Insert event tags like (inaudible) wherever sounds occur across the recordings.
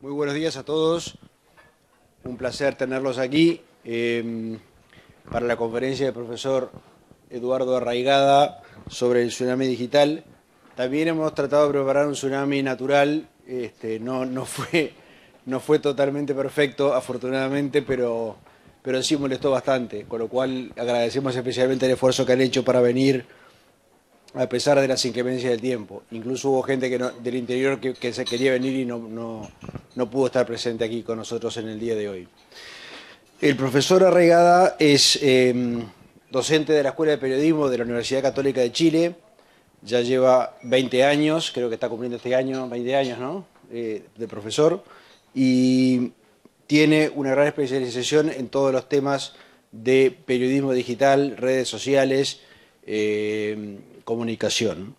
Muy buenos días a todos. Un placer tenerlos aquí em, para la conferencia del profesor Eduardo Arraigada sobre el tsunami digital. También hemos tratado de preparar un tsunami natural. Este, no, no, fue, no fue totalmente perfecto, afortunadamente, pero, pero sí molestó bastante. Con lo cual agradecemos especialmente el esfuerzo que han hecho para venir a pesar de las inclemencias del tiempo. Incluso hubo gente del interior que, se quería venir y no, pudo estar presente aquí con nosotros en el día de hoy. El profesor Arregada es em, docente de la Escuela de Periodismo de la Universidad Católica de Chile. Ya lleva 20 años, creo que está cumpliendo este año, 20 años, ¿no? Eh, de profesor. Y tiene una gran especialización en todos los temas de periodismo digital, redes sociales, em, comunicación.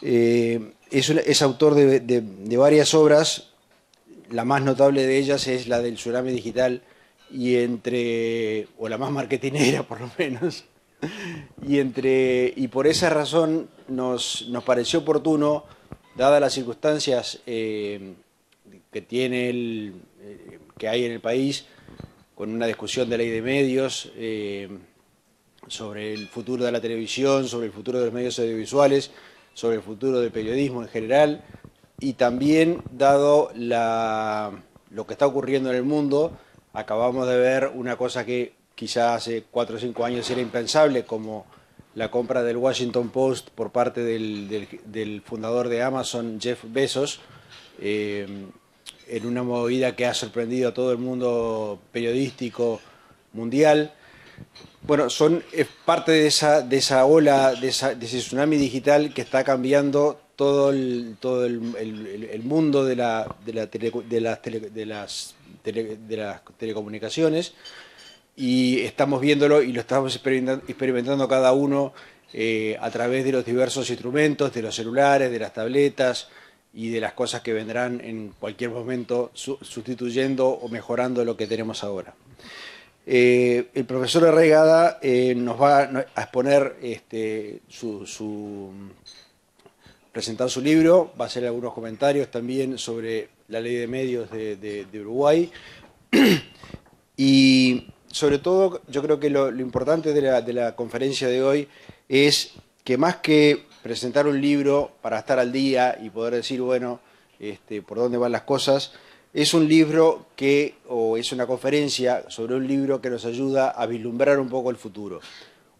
Eh, es, autor de, varias obras, la más notable de ellas es la del Tsunami Digital, y entre, o la más marketinera por lo menos, (laughs) y, entre, y por esa razón nos, nos pareció oportuno, dadas las circunstancias eh, que, tiene el, eh, que hay en el país, con una discusión de ley de medios, sobre el futuro de la televisión, sobre el futuro de los medios audiovisuales, sobre el futuro del periodismo en general y también dado lo que está ocurriendo en el mundo, acabamos de ver una cosa que quizás hace 4 o 5 años era impensable, como la compra del Washington Post por parte del, fundador de Amazon, Jeff Bezos, eh, en una movida que ha sorprendido a todo el mundo periodístico mundial. Bueno, son es parte de esa, de esa ola, de, ese tsunami digital que está cambiando todo el, todo el, mundo de, de, las de, las telecomunicaciones y estamos viéndolo y lo estamos experimentando cada uno eh, a través de los diversos instrumentos, de los celulares, de las tabletas y de las cosas que vendrán en cualquier momento sustituyendo o mejorando lo que tenemos ahora. Eh, el profesor Herregada eh, nos va a exponer este, su, presentar su libro, va a hacer algunos comentarios también sobre la ley de medios de, Uruguay. (clears throat) Y sobre todo, yo creo que lo, importante de la, de la conferencia de hoy es que más que presentar un libro para estar al día y poder decir, bueno, este, por dónde van las cosas, es un libro que, o es una conferencia sobre un libro que nos ayuda a vislumbrar un poco el futuro.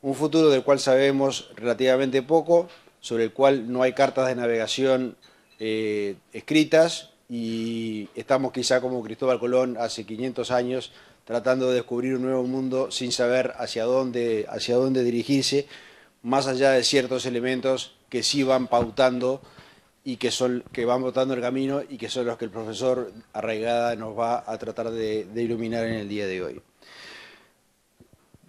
Un futuro del cual sabemos relativamente poco, sobre el cual no hay cartas de navegación eh, escritas y estamos quizá como Cristóbal Colón hace 500 años tratando de descubrir un nuevo mundo sin saber hacia dónde, hacia dónde dirigirse, más allá de ciertos elementos que sí van pautando y que son que van botando el camino y que son los que el profesor Arraigada nos va a tratar de, iluminar en el día de hoy.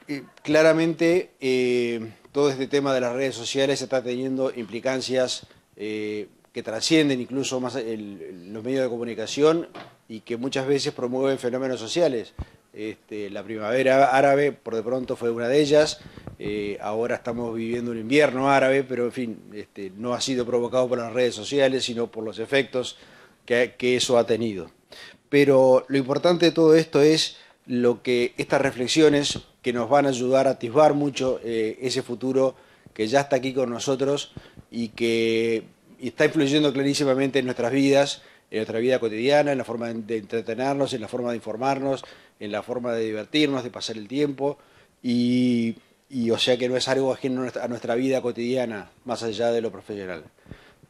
Eh, claramente, eh, todo este tema de las redes sociales está teniendo implicancias eh, que trascienden incluso más los medios de comunicación y que muchas veces promueven fenómenos sociales. Este, la primavera árabe, por de pronto, fue una de ellas. Eh, ahora estamos viviendo un invierno árabe, pero en fin, este, no ha sido provocado por las redes sociales, sino por los efectos que, que eso ha tenido. Pero lo importante de todo esto es lo que estas reflexiones que nos van a ayudar a atisbar mucho eh, ese futuro que ya está aquí con nosotros y que está influyendo clarísimamente en nuestras vidas, en nuestra vida cotidiana, en la forma de entretenernos, en la forma de informarnos, en la forma de divertirnos, de pasar el tiempo, y, o sea que no es algo ajeno a nuestra vida cotidiana, más allá de lo profesional.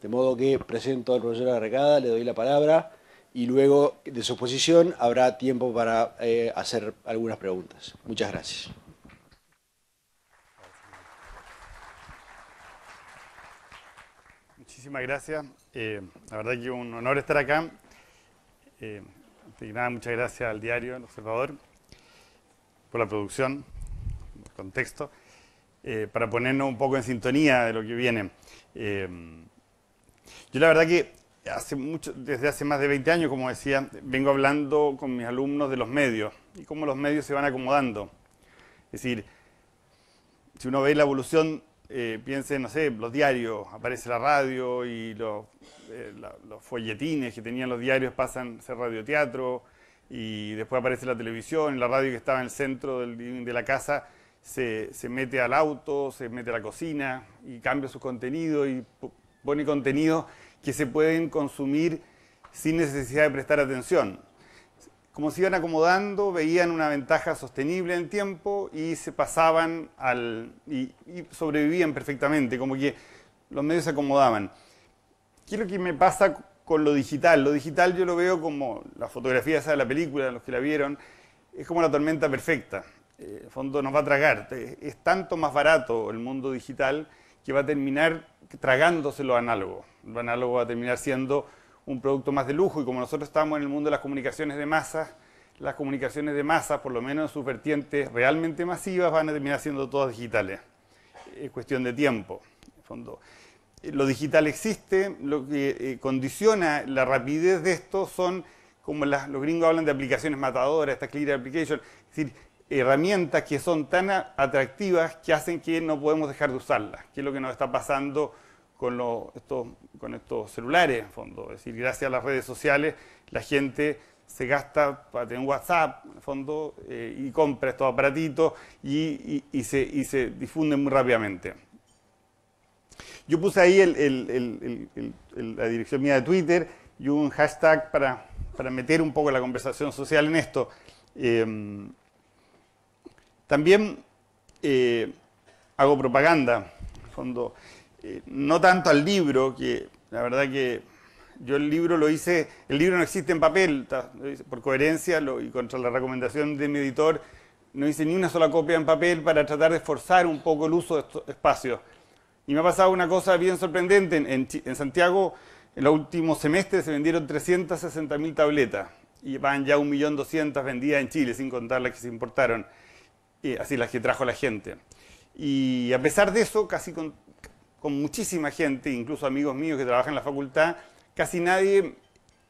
De modo que presento al profesor Arregada, le doy la palabra y luego de su posición, habrá tiempo para eh, hacer algunas preguntas. Muchas gracias. Muchísimas gracias. Eh, la verdad que un honor estar acá. Eh, y nada, muchas gracias al diario El Observador por la producción, el contexto, eh, para ponernos un poco en sintonía de lo que viene. Eh, yo la verdad que hace mucho, desde hace más de 20 años, como decía, vengo hablando con mis alumnos de los medios y cómo los medios se van acomodando. Es decir, si uno ve la evolución eh, piensen, no sé, los diarios, aparece la radio y eh, los, folletines que tenían los diarios pasan a ser radioteatro y después aparece la televisión, la radio que estaba en el centro de la casa se, se, mete al auto, se mete a la cocina y cambia su contenido y pone contenido que se pueden consumir sin necesidad de prestar atención como se iban acomodando, veían una ventaja sostenible en el tiempo y se pasaban al, y, sobrevivían perfectamente, como que los medios se acomodaban. ¿Qué es lo que me pasa con lo digital? Lo digital yo lo veo como la fotografía de la película, los que la vieron, es como la tormenta perfecta. Eh, el fondo nos va a tragar. Es tanto más barato el mundo digital que va a terminar tragándose lo análogo. Lo análogo va a terminar siendo un producto más de lujo y como nosotros estamos en el mundo de las comunicaciones de masa, las comunicaciones de masa, por lo menos en sus vertientes realmente masivas, van a terminar siendo todas digitales. Es cuestión de tiempo, en fondo. Lo digital existe, lo que eh, condiciona la rapidez de esto son, como los gringos hablan de aplicaciones matadoras, estas clear application, es decir, herramientas que son tan atractivas que hacen que no podemos dejar de usarlas, que es lo que nos está pasando con, estos, celulares, en fondo. Es decir, gracias a las redes sociales, la gente se gasta para tener WhatsApp, en fondo, eh, y compra estos aparatitos y, se, difunden muy rápidamente. Yo puse ahí la dirección mía de Twitter y un hashtag para, meter un poco la conversación social en esto. Eh, también eh, hago propaganda, en fondo. Eh, no tanto al libro, que la verdad que yo el libro lo hice, el libro no existe en papel, por coherencia y contra la recomendación de mi editor, no hice ni una sola copia en papel para tratar de forzar un poco el uso de estos espacios. Y me ha pasado una cosa bien sorprendente, en, Santiago en los últimos semestres se vendieron 360.000 tabletas y van ya 1.200.000 vendidas en Chile, sin contar las que se importaron, eh, así las que trajo la gente. Y a pesar de eso, casi con con muchísima gente, incluso amigos míos que trabajan en la facultad, casi nadie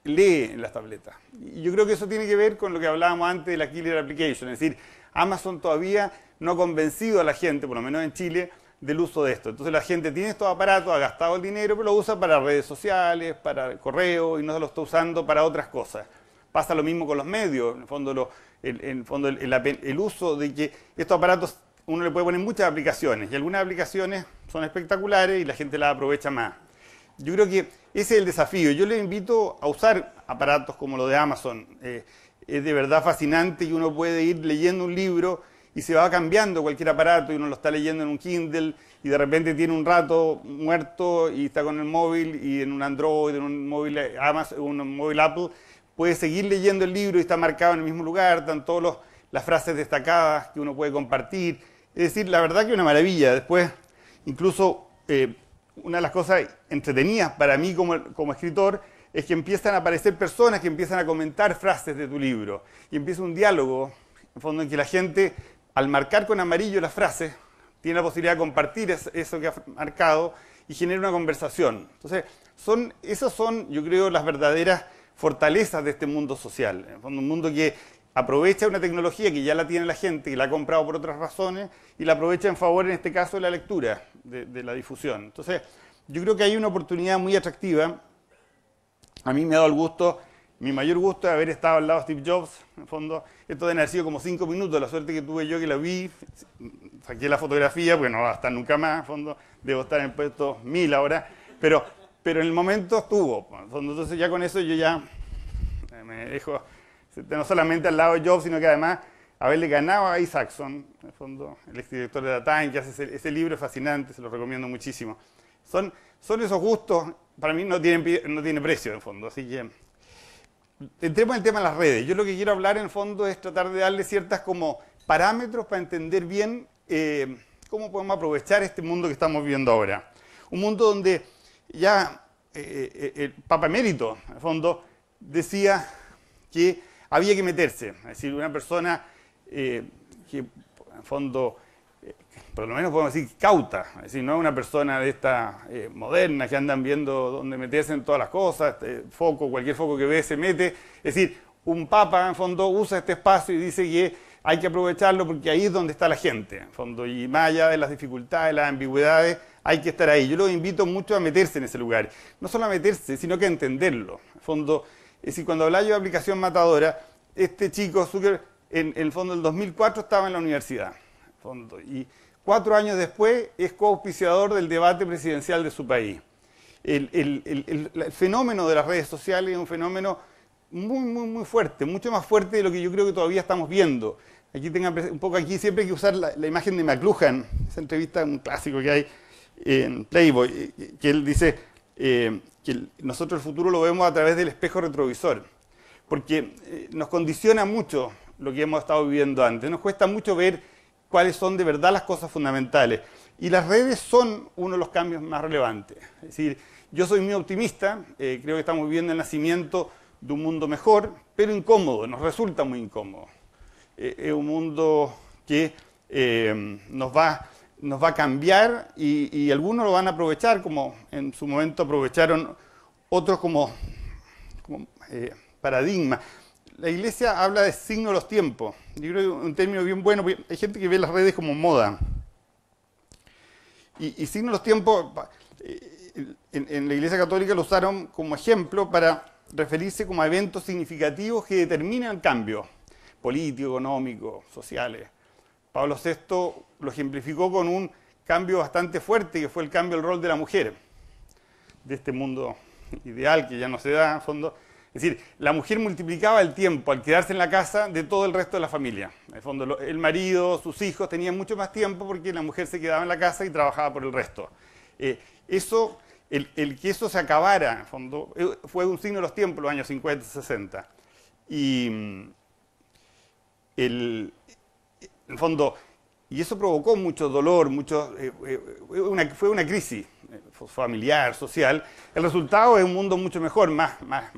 lee en las tabletas. Y yo creo que eso tiene que ver con lo que hablábamos antes de la Killer Application, es decir, Amazon todavía no ha convencido a la gente, por lo menos en Chile, del uso de esto. Entonces la gente tiene estos aparatos, ha gastado el dinero, pero lo usa para redes sociales, para correo y no se lo está usando para otras cosas. Pasa lo mismo con los medios, en el fondo, el uso de que estos aparatos uno le puede poner muchas aplicaciones y algunas aplicaciones son espectaculares y la gente las aprovecha más. Yo creo que ese es el desafío. Yo les invito a usar aparatos como lo de Amazon. Eh, es de verdad fascinante y uno puede ir leyendo un libro y se va cambiando cualquier aparato y uno lo está leyendo en un Kindle y de repente tiene un rato muerto y está con el móvil y en un Android, en un móvil, eh, un móvil Apple, puede seguir leyendo el libro y está marcado en el mismo lugar, están todas las frases destacadas que uno puede compartir. Es decir, la verdad que una maravilla. Después Incluso eh, una de las cosas entretenidas para mí como, escritor es que empiezan a aparecer personas que empiezan a comentar frases de tu libro y empieza un diálogo, en fondo, en que la gente, al marcar con amarillo las frases, tiene la posibilidad de compartir eso que ha marcado y genera una conversación. Entonces, son, esas son, yo creo, las verdaderas fortalezas de este mundo social. En fondo, un mundo que aprovecha una tecnología que ya la tiene la gente, que la ha comprado por otras razones, y la aprovecha en favor, en este caso, de la lectura, de, la difusión. Entonces, yo creo que hay una oportunidad muy atractiva. A mí me ha dado el gusto, mi mayor gusto, de haber estado al lado de Steve Jobs, en fondo. Esto de haber sido como cinco minutos, la suerte que tuve yo que la vi, saqué la fotografía, porque no va a estar nunca más, en fondo, debo estar en puesto mil ahora, pero, pero en el momento estuvo. Entonces ya con eso yo ya me dejo no solamente al lado de Jobs, sino que además haberle ganado a Isaacson, en el fondo, el exdirector de la Time, que hace ese, libro fascinante, se lo recomiendo muchísimo. Son, son esos gustos, para mí no tienen, no tiene precio, en fondo, así que... Entremos en el tema de las redes. Yo lo que quiero hablar, en fondo, es tratar de darle ciertas como parámetros para entender bien eh, cómo podemos aprovechar este mundo que estamos viviendo ahora. Un mundo donde ya eh, eh, el Papa Emérito, en fondo, decía que había que meterse. Es decir, una persona eh, que, en fondo, eh, por lo menos podemos decir cauta, es decir, no es una persona de esta eh, moderna que andan viendo dónde meterse en todas las cosas, este, foco, cualquier foco que ve se mete. Es decir, un papa, en fondo, usa este espacio y dice que hay que aprovecharlo porque ahí es donde está la gente, en fondo, y más allá de las dificultades, las ambigüedades, hay que estar ahí. Yo lo invito mucho a meterse en ese lugar, no solo a meterse, sino que a entenderlo, en fondo es decir, cuando habla yo de aplicación matadora, este chico, Zucker, en, el fondo del 2004 estaba en la universidad. y cuatro años después es co-auspiciador del debate presidencial de su país. El, fenómeno de las redes sociales es un fenómeno muy, muy, muy fuerte, mucho más fuerte de lo que yo creo que todavía estamos viendo. Aquí tengan un poco aquí, siempre hay que usar la, imagen de McLuhan, esa entrevista, un clásico que hay en Playboy, eh, que él dice, eh, que nosotros el futuro lo vemos a través del espejo retrovisor, porque eh, nos condiciona mucho lo que hemos estado viviendo antes, nos cuesta mucho ver cuáles son de verdad las cosas fundamentales. Y las redes son uno de los cambios más relevantes. Es decir, yo soy muy optimista, eh, creo que estamos viviendo el nacimiento de un mundo mejor, pero incómodo, nos resulta muy incómodo. Eh, es un mundo que nos va nos va a cambiar y, algunos lo van a aprovechar, como en su momento aprovecharon otros como, eh, paradigma. La iglesia habla de signo de los tiempos. Yo creo un término bien bueno, porque hay gente que ve las redes como moda. Y, signo de los tiempos, eh, en, la iglesia católica lo usaron como ejemplo para referirse como eventos significativos que determinan cambios político económico sociales. Pablo VI lo ejemplificó con un cambio bastante fuerte, que fue el cambio del rol de la mujer, de este mundo ideal que ya no se da, en fondo. Es decir, la mujer multiplicaba el tiempo al quedarse en la casa de todo el resto de la familia. En el fondo, el marido, sus hijos tenían mucho más tiempo porque la mujer se quedaba en la casa y trabajaba por el resto. Eh, eso, el, que eso se acabara, en fondo, eh, fue un signo de los tiempos, los años 50 y 60. Mm, y el, en el fondo, y eso provocó mucho dolor, mucho, eh, eh, eh, fue una crisis familiar, social. El resultado es un mundo mucho mejor, más, más,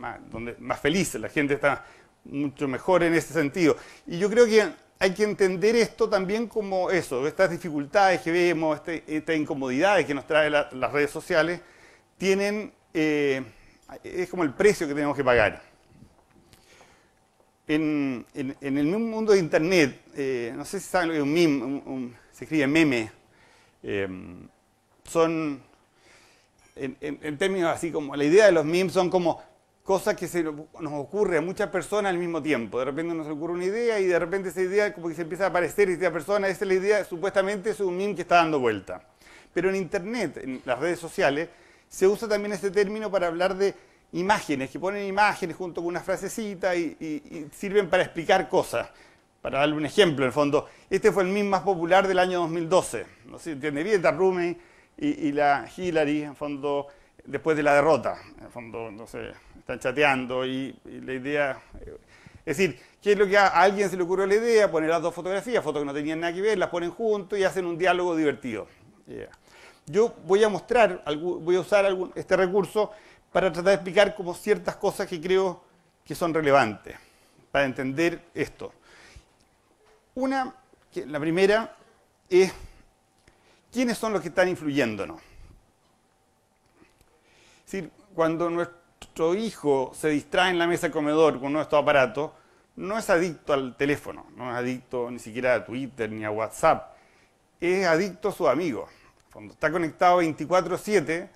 feliz, la gente está mucho mejor en ese sentido. Y yo creo que hay que entender esto también como eso, estas dificultades que vemos, este, estas incomodidades que nos traen las redes sociales, tienen, es como el precio que tenemos que pagar. En, el mundo de Internet, eh, no sé si saben lo que es un meme, se escribe meme, eh, son, en, términos así como, la idea de los memes son como cosas que se nos ocurre a muchas personas al mismo tiempo. De repente nos ocurre una idea y de repente esa idea como que se empieza a aparecer y esa persona, esa es la idea, supuestamente es un meme que está dando vuelta. Pero en Internet, en las redes sociales, se usa también ese término para hablar de imágenes, que ponen imágenes junto con una frasecita y, sirven para explicar cosas. Para darle un ejemplo, en el fondo, este fue el meme más popular del año 2012. No sé entiende bien, Taprumi y, y la Hillary, en el fondo, después de la derrota. En el fondo, no sé, están chateando y, la idea... Eh, es decir, ¿qué es lo que a, alguien se le ocurrió la idea? Poner las dos fotografías, fotos que no tenían nada que ver, las ponen juntos y hacen un diálogo divertido. Yo voy a mostrar, voy a usar este recurso para tratar de explicar como ciertas cosas que creo que son relevantes para entender esto. Una, que la primera es quiénes son los que están influyéndonos. Es decir, cuando nuestro hijo se distrae en la mesa de comedor con nuestro aparato, no es adicto al teléfono, no es adicto ni siquiera a Twitter ni a WhatsApp, es adicto a sus amigos. Cuando está conectado 24/7,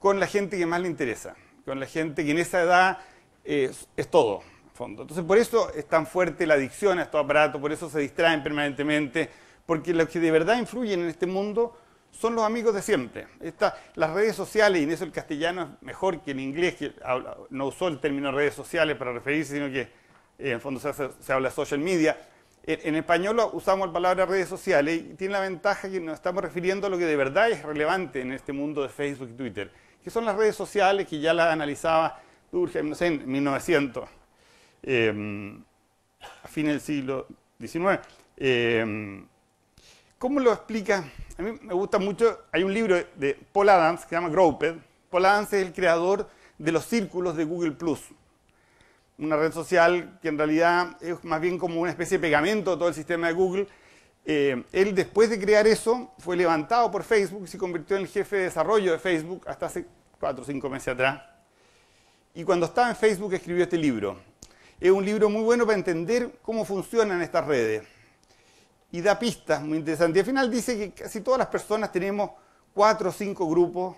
con la gente que más le interesa, con la gente que en esa edad eh, es, todo. En fondo. Entonces, por eso es tan fuerte la adicción a estos aparatos, por eso se distraen permanentemente, porque los que de verdad influyen en este mundo son los amigos de siempre. las redes sociales, y en eso el castellano es mejor que el inglés, que no usó el término redes sociales para referirse, sino que eh, en fondo se, habla social media. en, español usamos la palabra redes sociales y tiene la ventaja que nos estamos refiriendo a lo que de verdad es relevante en este mundo de Facebook y Twitter que son las redes sociales que ya las analizaba Durkheim, en 1900, eh, a fin del siglo XIX. Eh, ¿Cómo lo explica? A mí me gusta mucho, hay un libro de Paul Adams que se llama Growped. Paul Adams es el creador de los círculos de Google una red social que en realidad es más bien como una especie de pegamento de todo el sistema de Google eh, él después de crear eso fue levantado por Facebook y se convirtió en el jefe de desarrollo de Facebook hasta hace 4 o 5 meses atrás. Y cuando estaba en Facebook escribió este libro. Es un libro muy bueno para entender cómo funcionan estas redes. Y da pistas muy interesantes. Y al final dice que casi todas las personas tenemos 4 o 5 grupos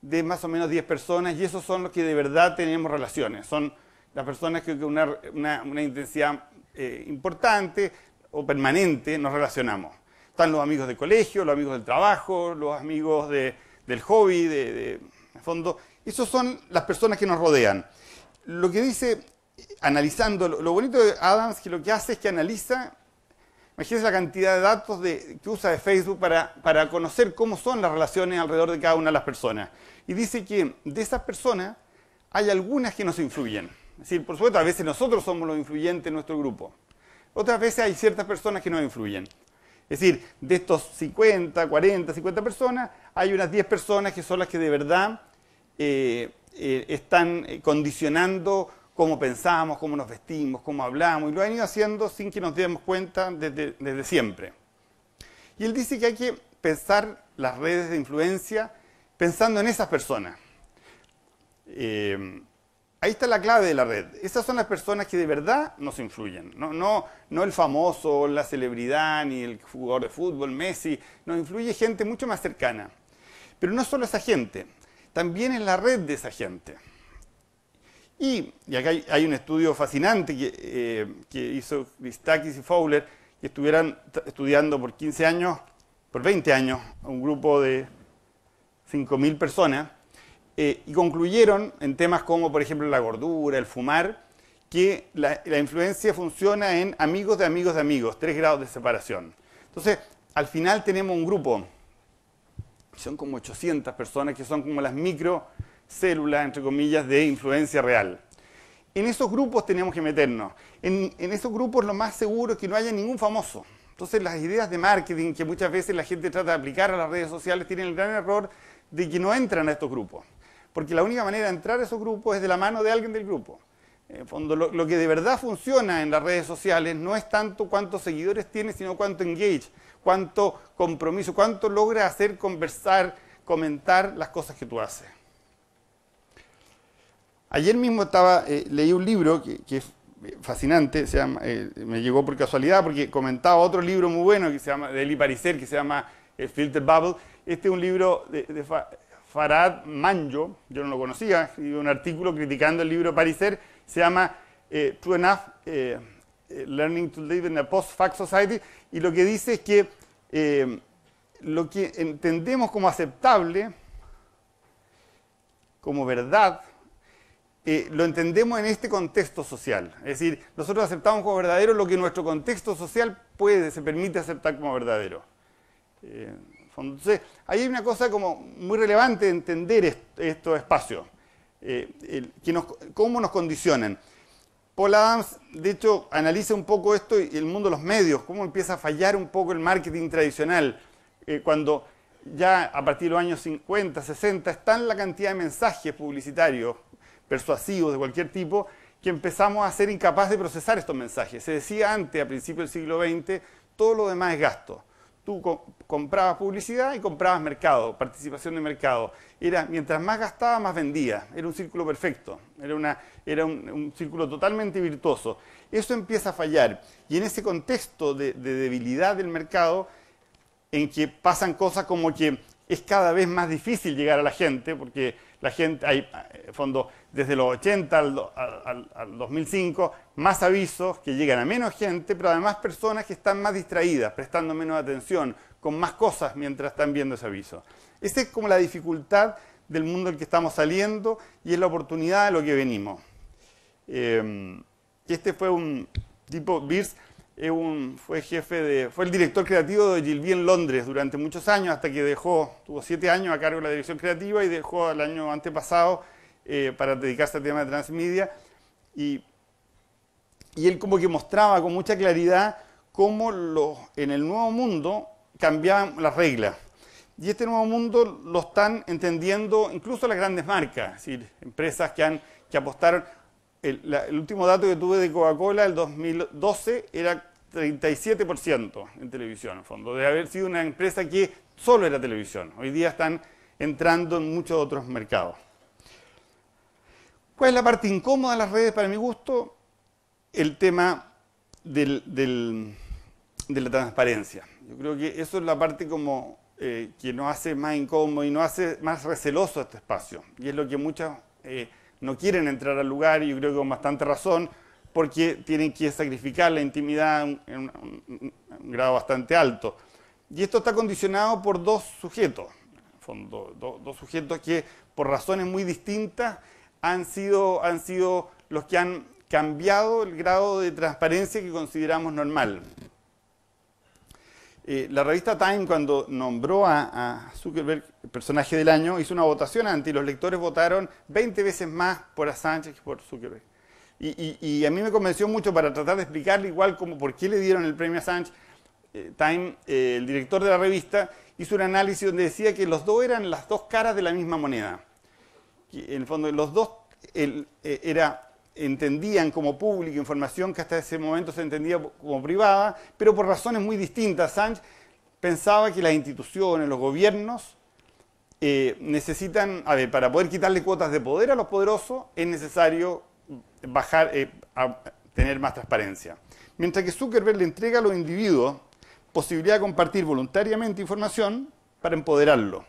de más o menos 10 personas y esos son los que de verdad tenemos relaciones. Son las personas que tienen una, intensidad eh, importante, o permanente nos relacionamos. Están los amigos de colegio, los amigos del trabajo, los amigos del hobby, de, fondo. Esas son las personas que nos rodean. Lo que dice, analizando, lo bonito de Adams, que lo que hace es que analiza, imagínense la cantidad de datos que usa de Facebook para, para conocer cómo son las relaciones alrededor de cada una de las personas. Y dice que de esas personas hay algunas que nos influyen. Es decir, por supuesto, a veces nosotros somos los influyentes en nuestro grupo. Otras veces hay ciertas personas que no influyen. Es decir, de estos 50, 40, 50 personas, hay unas 10 personas que son las que de verdad eh, eh, están eh, condicionando cómo pensamos, cómo nos vestimos, cómo hablamos, y lo han ido haciendo sin que nos demos cuenta desde, siempre. Y él dice que hay que pensar las redes de influencia pensando en esas personas ahí está la clave de la red. Esas son las personas que de verdad nos influyen. No, no, el famoso, la celebridad, ni el jugador de fútbol, Messi. Nos influye gente mucho más cercana. Pero no solo esa gente, también es la red de esa gente. Y, acá hay, un estudio fascinante que, eh, hizo Vistakis y Fowler, que estuvieran estudiando por 15 años, por 20 años, un grupo de 5.000 personas eh, y concluyeron en temas como, por ejemplo, la gordura, el fumar, que la, influencia funciona en amigos de amigos de amigos, tres grados de separación. Entonces, al final tenemos un grupo, son como 800 personas, que son como las microcélulas, entre comillas, de influencia real. En esos grupos tenemos que meternos. En, en esos grupos lo más seguro es que no haya ningún famoso. Entonces las ideas de marketing que muchas veces la gente trata de aplicar a las redes sociales tienen el gran error de que no entran a estos grupos porque la única manera de entrar a esos grupos es de la mano de alguien del grupo. En fondo, lo, que de verdad funciona en las redes sociales no es tanto cuántos seguidores tiene, sino cuánto engage, cuánto compromiso, cuánto logra hacer conversar, comentar las cosas que tú haces. Ayer mismo estaba, eh, leí un libro que, es eh, fascinante, eh, me llegó por casualidad porque comentaba otro libro muy bueno que se llama, de Eli Pariser, que se llama Filter Bubble. Este es un libro de, Farad Manjo, yo no lo conocía, escribió un artículo criticando el libro Pariser, se llama eh, True Enough, eh, eh, Learning to Live in a Post-Fact Society, y lo que dice es que lo que entendemos como aceptable, como verdad, lo entendemos en este contexto social. Es decir, nosotros aceptamos como verdadero lo que nuestro contexto social puede, se permite aceptar como verdadero. Entonces, ahí hay una cosa como muy relevante de entender estos espacios, eh, cómo nos condicionan. Paul Adams, de hecho, analiza un poco esto y el mundo de los medios, cómo empieza a fallar un poco el marketing tradicional, eh, cuando ya a partir de los años 50, 60, están la cantidad de mensajes publicitarios, persuasivos de cualquier tipo, que empezamos a ser incapaces de procesar estos mensajes. Se decía antes, a principios del siglo XX, todo lo demás es gasto tú comprabas publicidad y comprabas mercado, participación de mercado. Era, mientras más gastaba, más vendía. Era un círculo perfecto, era, un, círculo totalmente virtuoso. Eso empieza a fallar. Y en ese contexto de debilidad del mercado, en que pasan cosas como que es cada vez más difícil llegar a la gente, porque la gente, hay eh, fondo, desde los 80 al, 2005, más avisos que llegan a menos gente, pero además personas que están más distraídas, prestando menos atención, con más cosas mientras están viendo ese aviso. Esa es como la dificultad del mundo del que estamos saliendo y es la oportunidad de lo que venimos. Eh, este fue un tipo, birs eh, fue jefe de, fue el director creativo de Gilby en Londres durante muchos años, hasta que dejó, tuvo siete años a cargo de la dirección creativa y dejó el año antepasado eh, para dedicarse al tema de transmedia. Y, él como que mostraba con mucha claridad cómo en el nuevo mundo cambiaban las reglas. Y este nuevo mundo lo están entendiendo incluso las grandes marcas, es decir, empresas que, han, que apostaron. El, el último dato que tuve de Coca-Cola, el 2012, era 37% en televisión, en fondo, de haber sido una empresa que solo era televisión. Hoy día están entrando en muchos otros mercados. ¿Cuál es la parte incómoda de las redes para mi gusto? El tema de la transparencia. Yo creo que eso es la parte como eh, que nos hace más incómodo y nos hace más receloso este espacio. Y es lo que muchas eh, no quieren entrar al lugar y yo creo que con bastante razón porque tienen que sacrificar la intimidad en un, grado bastante alto. Y esto está condicionado por dos sujetos, dos sujetos que por razones muy distintas han sido, han sido los que han cambiado el grado de transparencia que consideramos normal. Eh, la revista Time, cuando nombró a, Zuckerberg personaje del año, hizo una votación y Los lectores votaron 20 veces más por Assange que por Zuckerberg. Y, a mí me convenció mucho para tratar de explicarle igual como por qué le dieron el premio a Sánchez. Eh, Time, eh, el director de la revista, hizo un análisis donde decía que los dos eran las dos caras de la misma moneda. en el fondo, los dos eh, era entendían como pública información que hasta ese momento se entendía como privada, pero por razones muy distintas. Sánchez pensaba que las instituciones, los gobiernos, necesitan, a ver, para poder quitarle cuotas de poder a los poderosos, es necesario bajar, eh, a tener más transparencia. Mientras que Zuckerberg le entrega a los individuos posibilidad de compartir voluntariamente información para empoderarlo.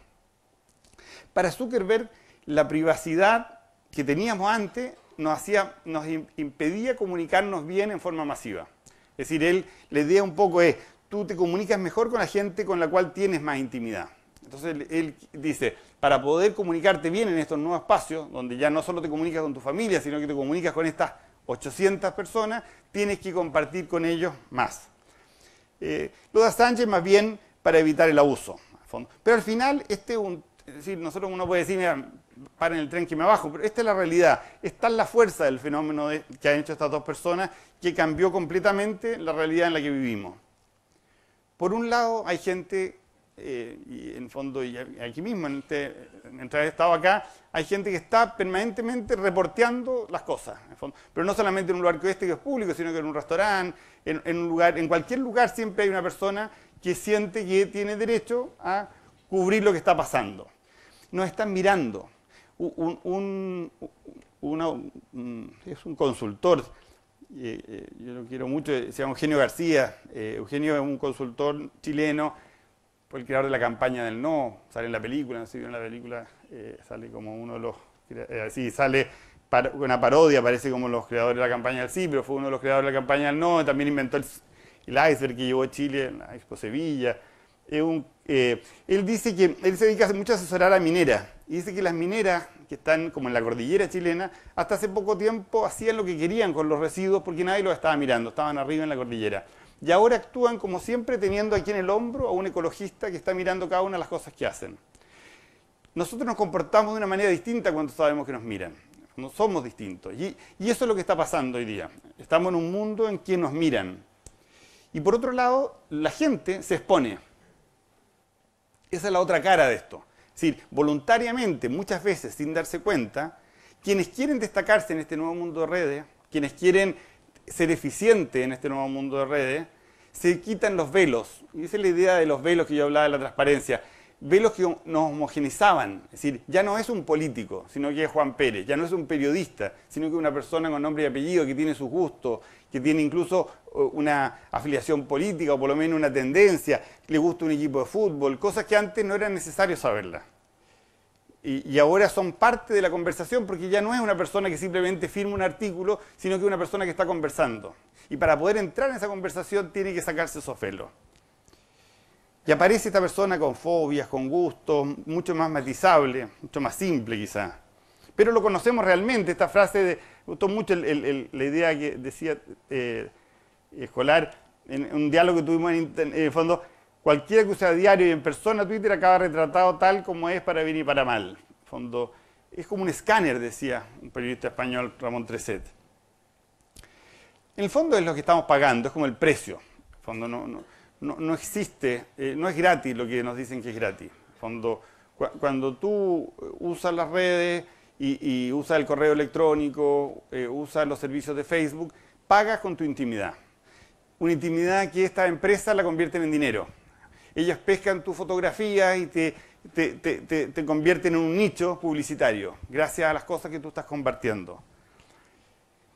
Para Zuckerberg, la privacidad que teníamos antes nos, hacía, nos impedía comunicarnos bien en forma masiva. Es decir, él, le idea un poco es, tú te comunicas mejor con la gente con la cual tienes más intimidad. Entonces él, dice, para poder comunicarte bien en estos nuevos espacios, donde ya no solo te comunicas con tu familia, sino que te comunicas con estas 800 personas, tienes que compartir con ellos más. Eh, lo da Sánchez más bien para evitar el abuso. Pero al final, este decir, nosotros uno puede decir, mira, paren el tren que me abajo, pero esta es la realidad. Está es la fuerza del fenómeno que han hecho estas dos personas que cambió completamente la realidad en la que vivimos. Por un lado, hay gente eh, y en fondo y aquí mismo, en este, mientras estado acá, hay gente que está permanentemente reporteando las cosas, pero no solamente en un lugar que este que es público, sino que en un restaurante, en, un lugar, en cualquier lugar siempre hay una persona que siente que tiene derecho a cubrir lo que está pasando. Nos están mirando. Un, es un consultor eh, eh, yo lo quiero mucho, se llama Eugenio García. Eugenio es un consultor chileno fue el creador de la campaña del no, sale en la película, no sé si la película, eh, sale como uno de los, eh, sí, sale con una parodia, parece como los creadores de la campaña del sí, pero fue uno de los creadores de la campaña del no, también inventó el, el que llevó a Chile en la Expo Sevilla. Eh, él dice que, él se dedica mucho a asesorar a mineras, y dice que las mineras que están como en la cordillera chilena, hasta hace poco tiempo hacían lo que querían con los residuos porque nadie los estaba mirando, estaban arriba en la cordillera y ahora actúan como siempre teniendo aquí en el hombro a un ecologista que está mirando cada una de las cosas que hacen. Nosotros nos comportamos de una manera distinta cuando sabemos que nos miran. No somos distintos. Y, y eso es lo que está pasando hoy día. Estamos en un mundo en quien nos miran. Y por otro lado, la gente se expone. Esa es la otra cara de esto. Es decir, voluntariamente, muchas veces sin darse cuenta, quienes quieren destacarse en este nuevo mundo de redes, quienes quieren ser eficiente en este nuevo mundo de redes, se quitan los velos. Y esa es la idea de los velos que yo hablaba de la transparencia. Velos que nos homogenizaban. Es decir, ya no es un político, sino que es Juan Pérez. Ya no es un periodista, sino que es una persona con nombre y apellido que tiene sus gustos, que tiene incluso eh, una afiliación política o por lo menos una tendencia, le gusta un equipo de fútbol, cosas que antes no era necesario saberlas y, ahora son parte de la conversación porque ya no es una persona que simplemente firma un artículo, sino que es una persona que está conversando. Y para poder entrar en esa conversación tiene que sacarse felo. Y aparece esta persona con fobias, con gustos, mucho más matizable, mucho más simple quizá. Pero lo conocemos realmente, esta frase, de, gustó mucho la idea que decía eh, Escolar en un diálogo que tuvimos en, en el fondo, Cualquiera que usa diario y en persona Twitter acaba retratado tal como es para bien y para mal. es como un escáner, decía un periodista español, Ramón Treset. En el fondo es lo que estamos pagando, es como el precio. fondo no, existe, eh, no es gratis lo que nos dicen que es gratis. cuando tú eh, usas las redes y, usas el correo electrónico, eh, usas los servicios de Facebook, pagas con tu intimidad. Una intimidad que esta empresa la convierte en dinero ellas pescan tu fotografía y te, convierten en un nicho publicitario, gracias a las cosas que tú estás compartiendo.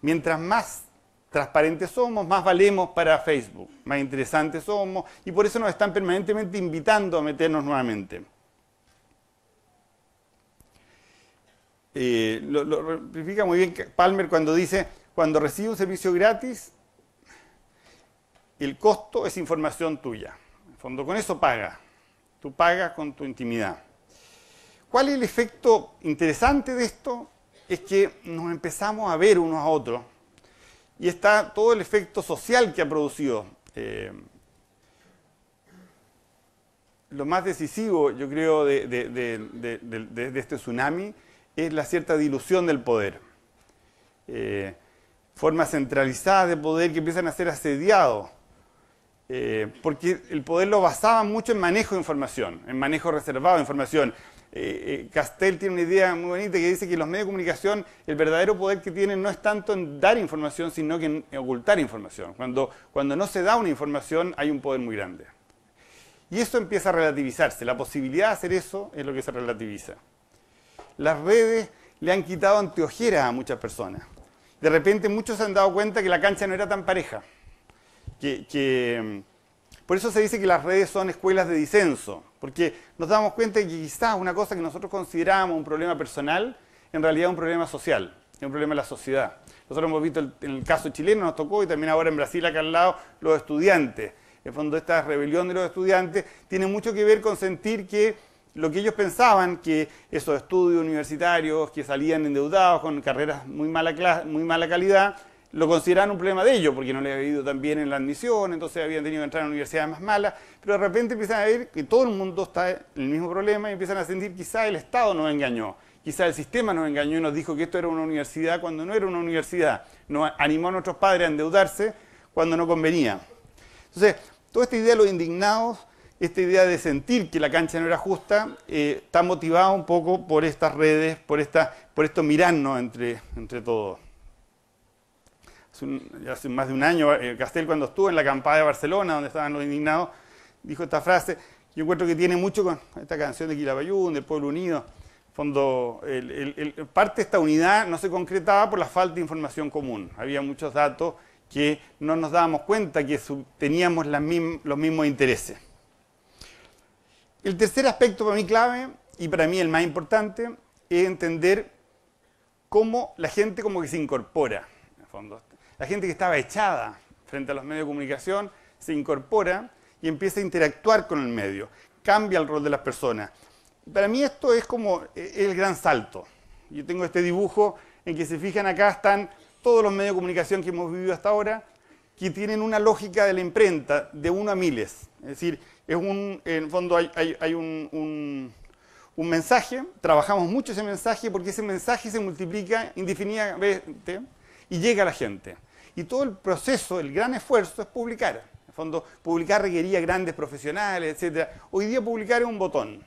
Mientras más transparentes somos, más valemos para Facebook, más interesantes somos, y por eso nos están permanentemente invitando a meternos nuevamente. Eh, lo, lo muy bien Palmer cuando dice, cuando recibe un servicio gratis, el costo es información tuya. Cuando con eso paga. Tú pagas con tu intimidad. ¿Cuál es el efecto interesante de esto? Es que nos empezamos a ver unos a otros. Y está todo el efecto social que ha producido. Eh, lo más decisivo, yo creo, de, este tsunami es la cierta dilución del poder. Eh, formas centralizadas de poder que empiezan a ser asediados eh, porque el poder lo basaba mucho en manejo de información, en manejo reservado de información. Eh, eh, Castell tiene una idea muy bonita que dice que los medios de comunicación, el verdadero poder que tienen no es tanto en dar información, sino que en, ocultar información. Cuando, cuando no se da una información hay un poder muy grande. Y eso empieza a relativizarse. La posibilidad de hacer eso es lo que se relativiza. Las redes le han quitado anteojeras a muchas personas. De repente muchos se han dado cuenta que la cancha no era tan pareja que, mm, por eso se dice que las redes son escuelas de disenso, porque nos damos cuenta de que quizás una cosa que nosotros consideramos un problema personal, en realidad es un problema social, es un problema de la sociedad. Nosotros hemos visto el, en el caso chileno, nos tocó, y también ahora en Brasil, acá al lado, los estudiantes. En fondo, esta rebelión de los estudiantes tiene mucho que ver con sentir que lo que ellos pensaban, que esos estudios universitarios que salían endeudados con carreras muy mala, muy mala calidad, lo consideraban un problema de ellos, porque no le había ido tan bien en la admisión, entonces habían tenido que entrar a universidades más malas, pero de repente empiezan a ver que todo el mundo está en el mismo problema y empiezan a sentir quizá el Estado nos engañó, quizá el sistema nos engañó y nos dijo que esto era una universidad cuando no era una universidad, nos animó a nuestros padres a endeudarse cuando no convenía. Entonces, toda esta idea de los indignados, esta idea de sentir que la cancha no era justa, eh, está motivada un poco por estas redes, por, esta, por esto mirarnos entre, entre todos hace, más de un año, eh, Castel cuando estuvo en la acampada de Barcelona, donde estaban los indignados, dijo esta frase, yo encuentro que tiene mucho con esta canción de Quilapayún, del Pueblo Unido, fondo, el, parte de esta unidad no se concretaba por la falta de información común. Había muchos datos que no nos dábamos cuenta que teníamos los mismos intereses. El tercer aspecto para mí clave, y para mí el más importante, es entender cómo la gente como que se incorpora. En el fondo, la gente que estaba echada frente a los medios de comunicación se incorpora y empieza a interactuar con el medio, cambia el rol de las personas. Para mí esto es como eh, el gran salto. Yo tengo este dibujo en que se fijan acá están todos los medios de comunicación que hemos vivido hasta ahora, que tienen una lógica de la imprenta de uno a miles. Es decir, en el fondo hay, un, mensaje, trabajamos mucho ese mensaje porque ese mensaje se multiplica indefinidamente y llega a la gente y todo el proceso, el gran esfuerzo es publicar. En el fondo, publicar requería grandes profesionales, etc. Hoy día publicar es un botón.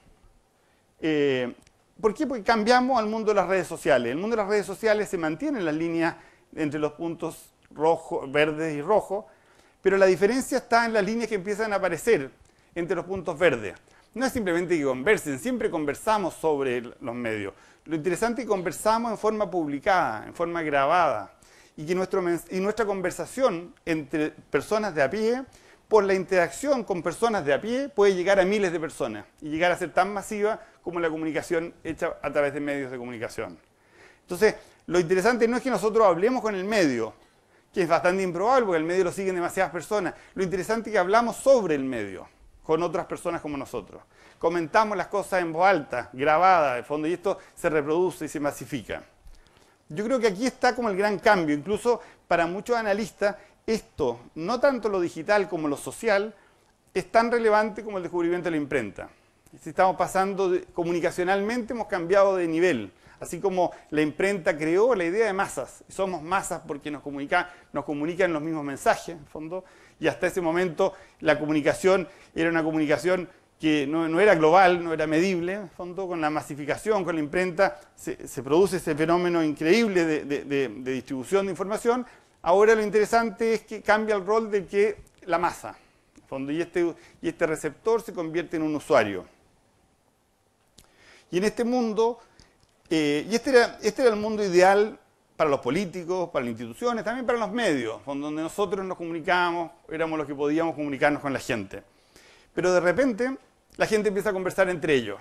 Eh, ¿Por qué? Porque cambiamos al mundo de las redes sociales. El mundo de las redes sociales se mantiene en las líneas entre los puntos rojo, verdes y rojos, pero la diferencia está en las líneas que empiezan a aparecer entre los puntos verdes. No es simplemente que conversen, siempre conversamos sobre los medios. Lo interesante es que conversamos en forma publicada, en forma grabada y que nuestra conversación entre personas de a pie, por la interacción con personas de a pie, puede llegar a miles de personas y llegar a ser tan masiva como la comunicación hecha a través de medios de comunicación. Entonces, lo interesante no es que nosotros hablemos con el medio, que es bastante improbable porque el medio lo siguen demasiadas personas. Lo interesante es que hablamos sobre el medio con otras personas como nosotros. Comentamos las cosas en voz alta, grabada de fondo, y esto se reproduce y se masifica. Yo creo que aquí está como el gran cambio, incluso para muchos analistas esto, no tanto lo digital como lo social, es tan relevante como el descubrimiento de la imprenta. Si estamos pasando comunicacionalmente, hemos cambiado de nivel. Así como la imprenta creó la idea de masas, somos masas porque nos, nos comunican los mismos mensajes, en fondo, y hasta ese momento la comunicación era una comunicación que no, era global, no era medible, en fondo con la masificación, con la imprenta, se, produce ese fenómeno increíble de, distribución de información. Ahora lo interesante es que cambia el rol de que la masa, fondo, este, y este, receptor se convierte en un usuario. Y en este mundo, eh, y este era, este era el mundo ideal para los políticos, para las instituciones, también para los medios, donde nosotros nos comunicábamos, éramos los que podíamos comunicarnos con la gente. Pero de repente la gente empieza a conversar entre ellos.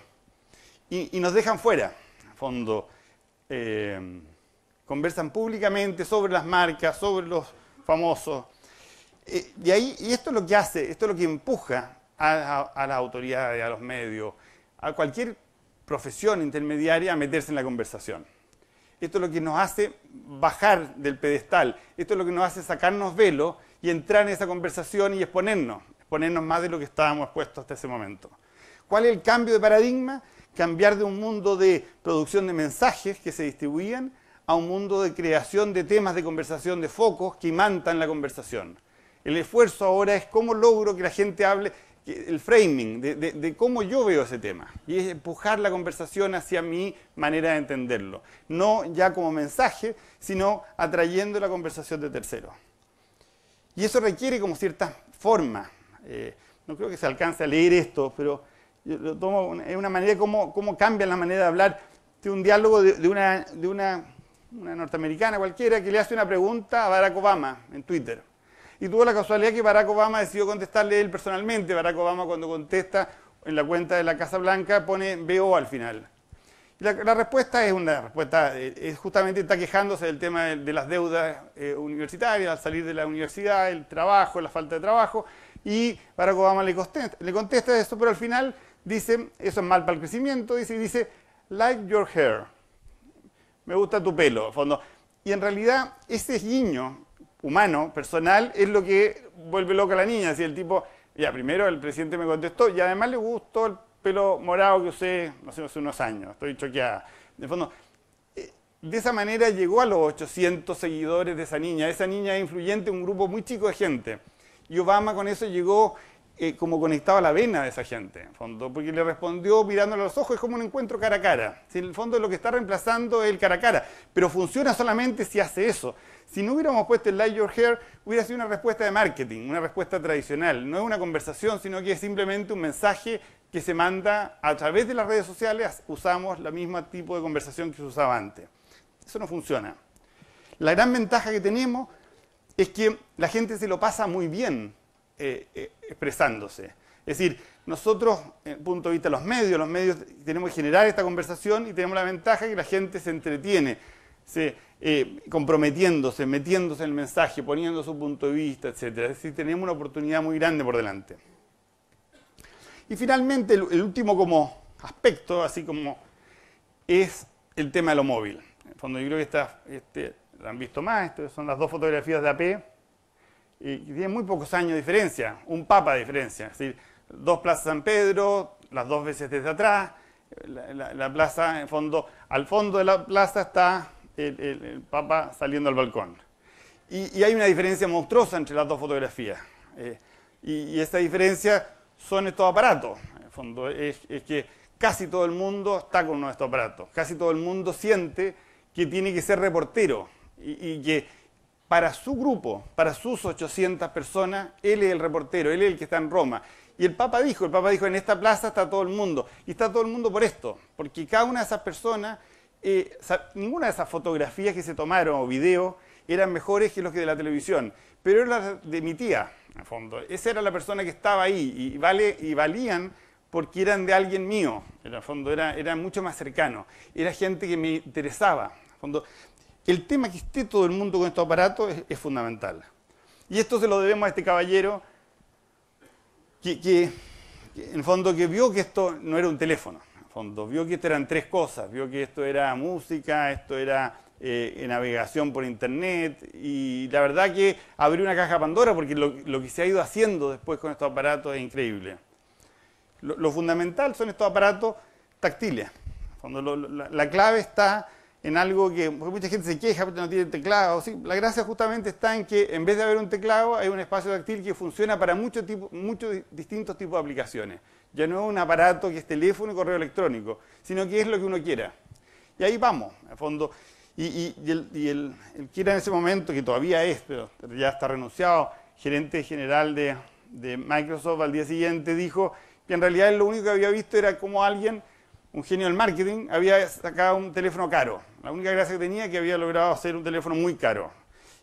Y, nos dejan fuera, a fondo. Eh, conversan públicamente sobre las marcas, sobre los famosos. Eh, y, ahí, y esto es lo que hace, esto es lo que empuja a, a las autoridades, a los medios, a cualquier profesión intermediaria a meterse en la conversación. Esto es lo que nos hace bajar del pedestal, esto es lo que nos hace sacarnos velo y entrar en esa conversación y exponernos, exponernos más de lo que estábamos expuestos hasta ese momento. ¿Cuál es el cambio de paradigma? Cambiar de un mundo de producción de mensajes que se distribuían a un mundo de creación de temas de conversación, de focos que imantan la conversación. El esfuerzo ahora es cómo logro que la gente hable, el framing, de, cómo yo veo ese tema. Y es empujar la conversación hacia mi manera de entenderlo. No ya como mensaje, sino atrayendo la conversación de terceros. Y eso requiere como cierta forma, eh, no creo que se alcance a leer esto, pero es una manera como, cómo cambia la manera de hablar. de un diálogo de, una, norteamericana cualquiera que le hace una pregunta a Barack Obama en Twitter. Y tuvo la casualidad que Barack Obama decidió contestarle él personalmente. Barack Obama cuando contesta en la cuenta de la Casa Blanca pone BO al final. la, respuesta es una respuesta, eh, es justamente está quejándose del tema de, las deudas eh, universitarias, al salir de la universidad, el trabajo, la falta de trabajo, y Barack Obama le contesta, le contesta eso, pero al final dice, eso es mal para el crecimiento, dice, dice, like your hair, me gusta tu pelo, fondo. Y en realidad ese guiño humano, personal, es lo que vuelve loca a la niña. Si el tipo, ya primero el presidente me contestó y además le gustó el pelo morado que usé, no sé, hace unos años, estoy choqueada. De fondo, eh, de esa manera llegó a los 800 seguidores de esa niña. Esa niña es influyente, un grupo muy chico de gente. Y Obama con eso llegó eh, como conectaba la vena de esa gente, en fondo, porque le respondió mirándole a los ojos, es como un encuentro cara a cara. en el fondo lo que está reemplazando es el cara a cara, pero funciona solamente si hace eso. Si no hubiéramos puesto el Light Your Hair, hubiera sido una respuesta de marketing, una respuesta tradicional. No es una conversación, sino que es simplemente un mensaje que se manda a través de las redes sociales, usamos la misma tipo de conversación que se usaba antes. Eso no funciona. La gran ventaja que tenemos es que la gente se lo pasa muy bien eh, eh, expresándose. Es decir, nosotros, punto de vista de los medios, los medios tenemos que generar esta conversación y tenemos la ventaja que la gente se entretiene, se, eh, comprometiéndose, metiéndose en el mensaje, poniendo su punto de vista, etc. Es decir, tenemos una oportunidad muy grande por delante. Y finalmente, el, último como aspecto, así como es el tema de lo móvil. En fondo, yo creo que esta, este, han visto más, estas son las dos fotografías de AP y tiene muy pocos años de diferencia, un papa de diferencia. Es decir, dos plazas San Pedro, las dos veces desde atrás, la, plaza, en fondo, al fondo de la plaza está el, papa saliendo al balcón. Y, hay una diferencia monstruosa entre las dos fotografías. Eh, y, y, esa diferencia son estos aparatos. En fondo, es, que casi todo el mundo está con uno de estos aparatos. Casi todo el mundo siente que tiene que ser reportero y, y que para su grupo, para sus 800 personas, él es el reportero, él es el que está en Roma. Y el Papa dijo, el Papa dijo, en esta plaza está todo el mundo, y está todo el mundo por esto, porque cada una de esas personas, eh, ninguna de esas fotografías que se tomaron o video, eran mejores que los que de la televisión, pero eran de mi tía, a fondo. Esa era la persona que estaba ahí, y, valían porque eran de alguien mío, en fondo era, mucho más cercano, era gente que me interesaba, fondo, el tema que esté todo el mundo con estos aparatos es, fundamental. Y esto se lo debemos a este caballero que, en fondo, que vio que esto no era un teléfono. En fondo, vio que esto eran tres cosas. Vio que esto era música, esto era eh, navegación por internet y la verdad que abrió una caja Pandora porque lo, que se ha ido haciendo después con estos aparatos es increíble. Lo, fundamental son estos aparatos táctiles. la, clave está en algo que mucha gente se queja porque no tiene teclado. la gracia justamente está en que en vez de haber un teclado, hay un espacio táctil que funciona para muchos distintos tipos de aplicaciones. Ya no es un aparato que es teléfono y correo electrónico, sino que es lo que uno quiera. Y ahí vamos, a fondo. Y, el, que era en ese momento, que todavía es, pero ya está renunciado, gerente general de, Microsoft al día siguiente dijo que en realidad lo único que había visto era como alguien, un genio del marketing, había sacado un teléfono caro. La única gracia que tenía es que había logrado hacer un teléfono muy caro.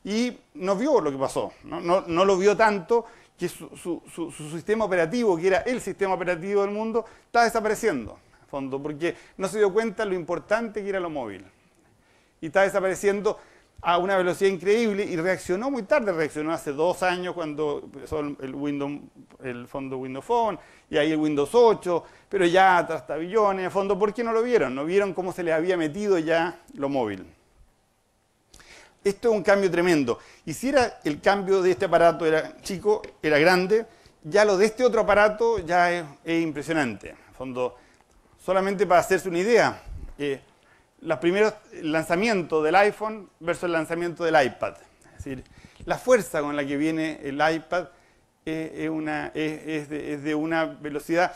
Y no vio lo que pasó, no, no, no lo vio tanto que su, su, sistema operativo, que era el sistema operativo del mundo, está desapareciendo, fondo, porque no se dio cuenta lo importante que era lo móvil. Y está desapareciendo a una velocidad increíble y reaccionó muy tarde, reaccionó hace dos años cuando empezó el, Windows, el fondo Windows Phone y ahí el Windows 8, pero ya trastabillones, a fondo, ¿por qué no lo vieron? No vieron cómo se les había metido ya lo móvil. Esto es un cambio tremendo. Y si era el cambio de este aparato era chico, era grande, ya lo de este otro aparato ya es, impresionante. fondo, solamente para hacerse una idea, eh, el lanzamiento del iPhone versus el lanzamiento del iPad. Es decir, la fuerza con la que viene el iPad es, de, una velocidad.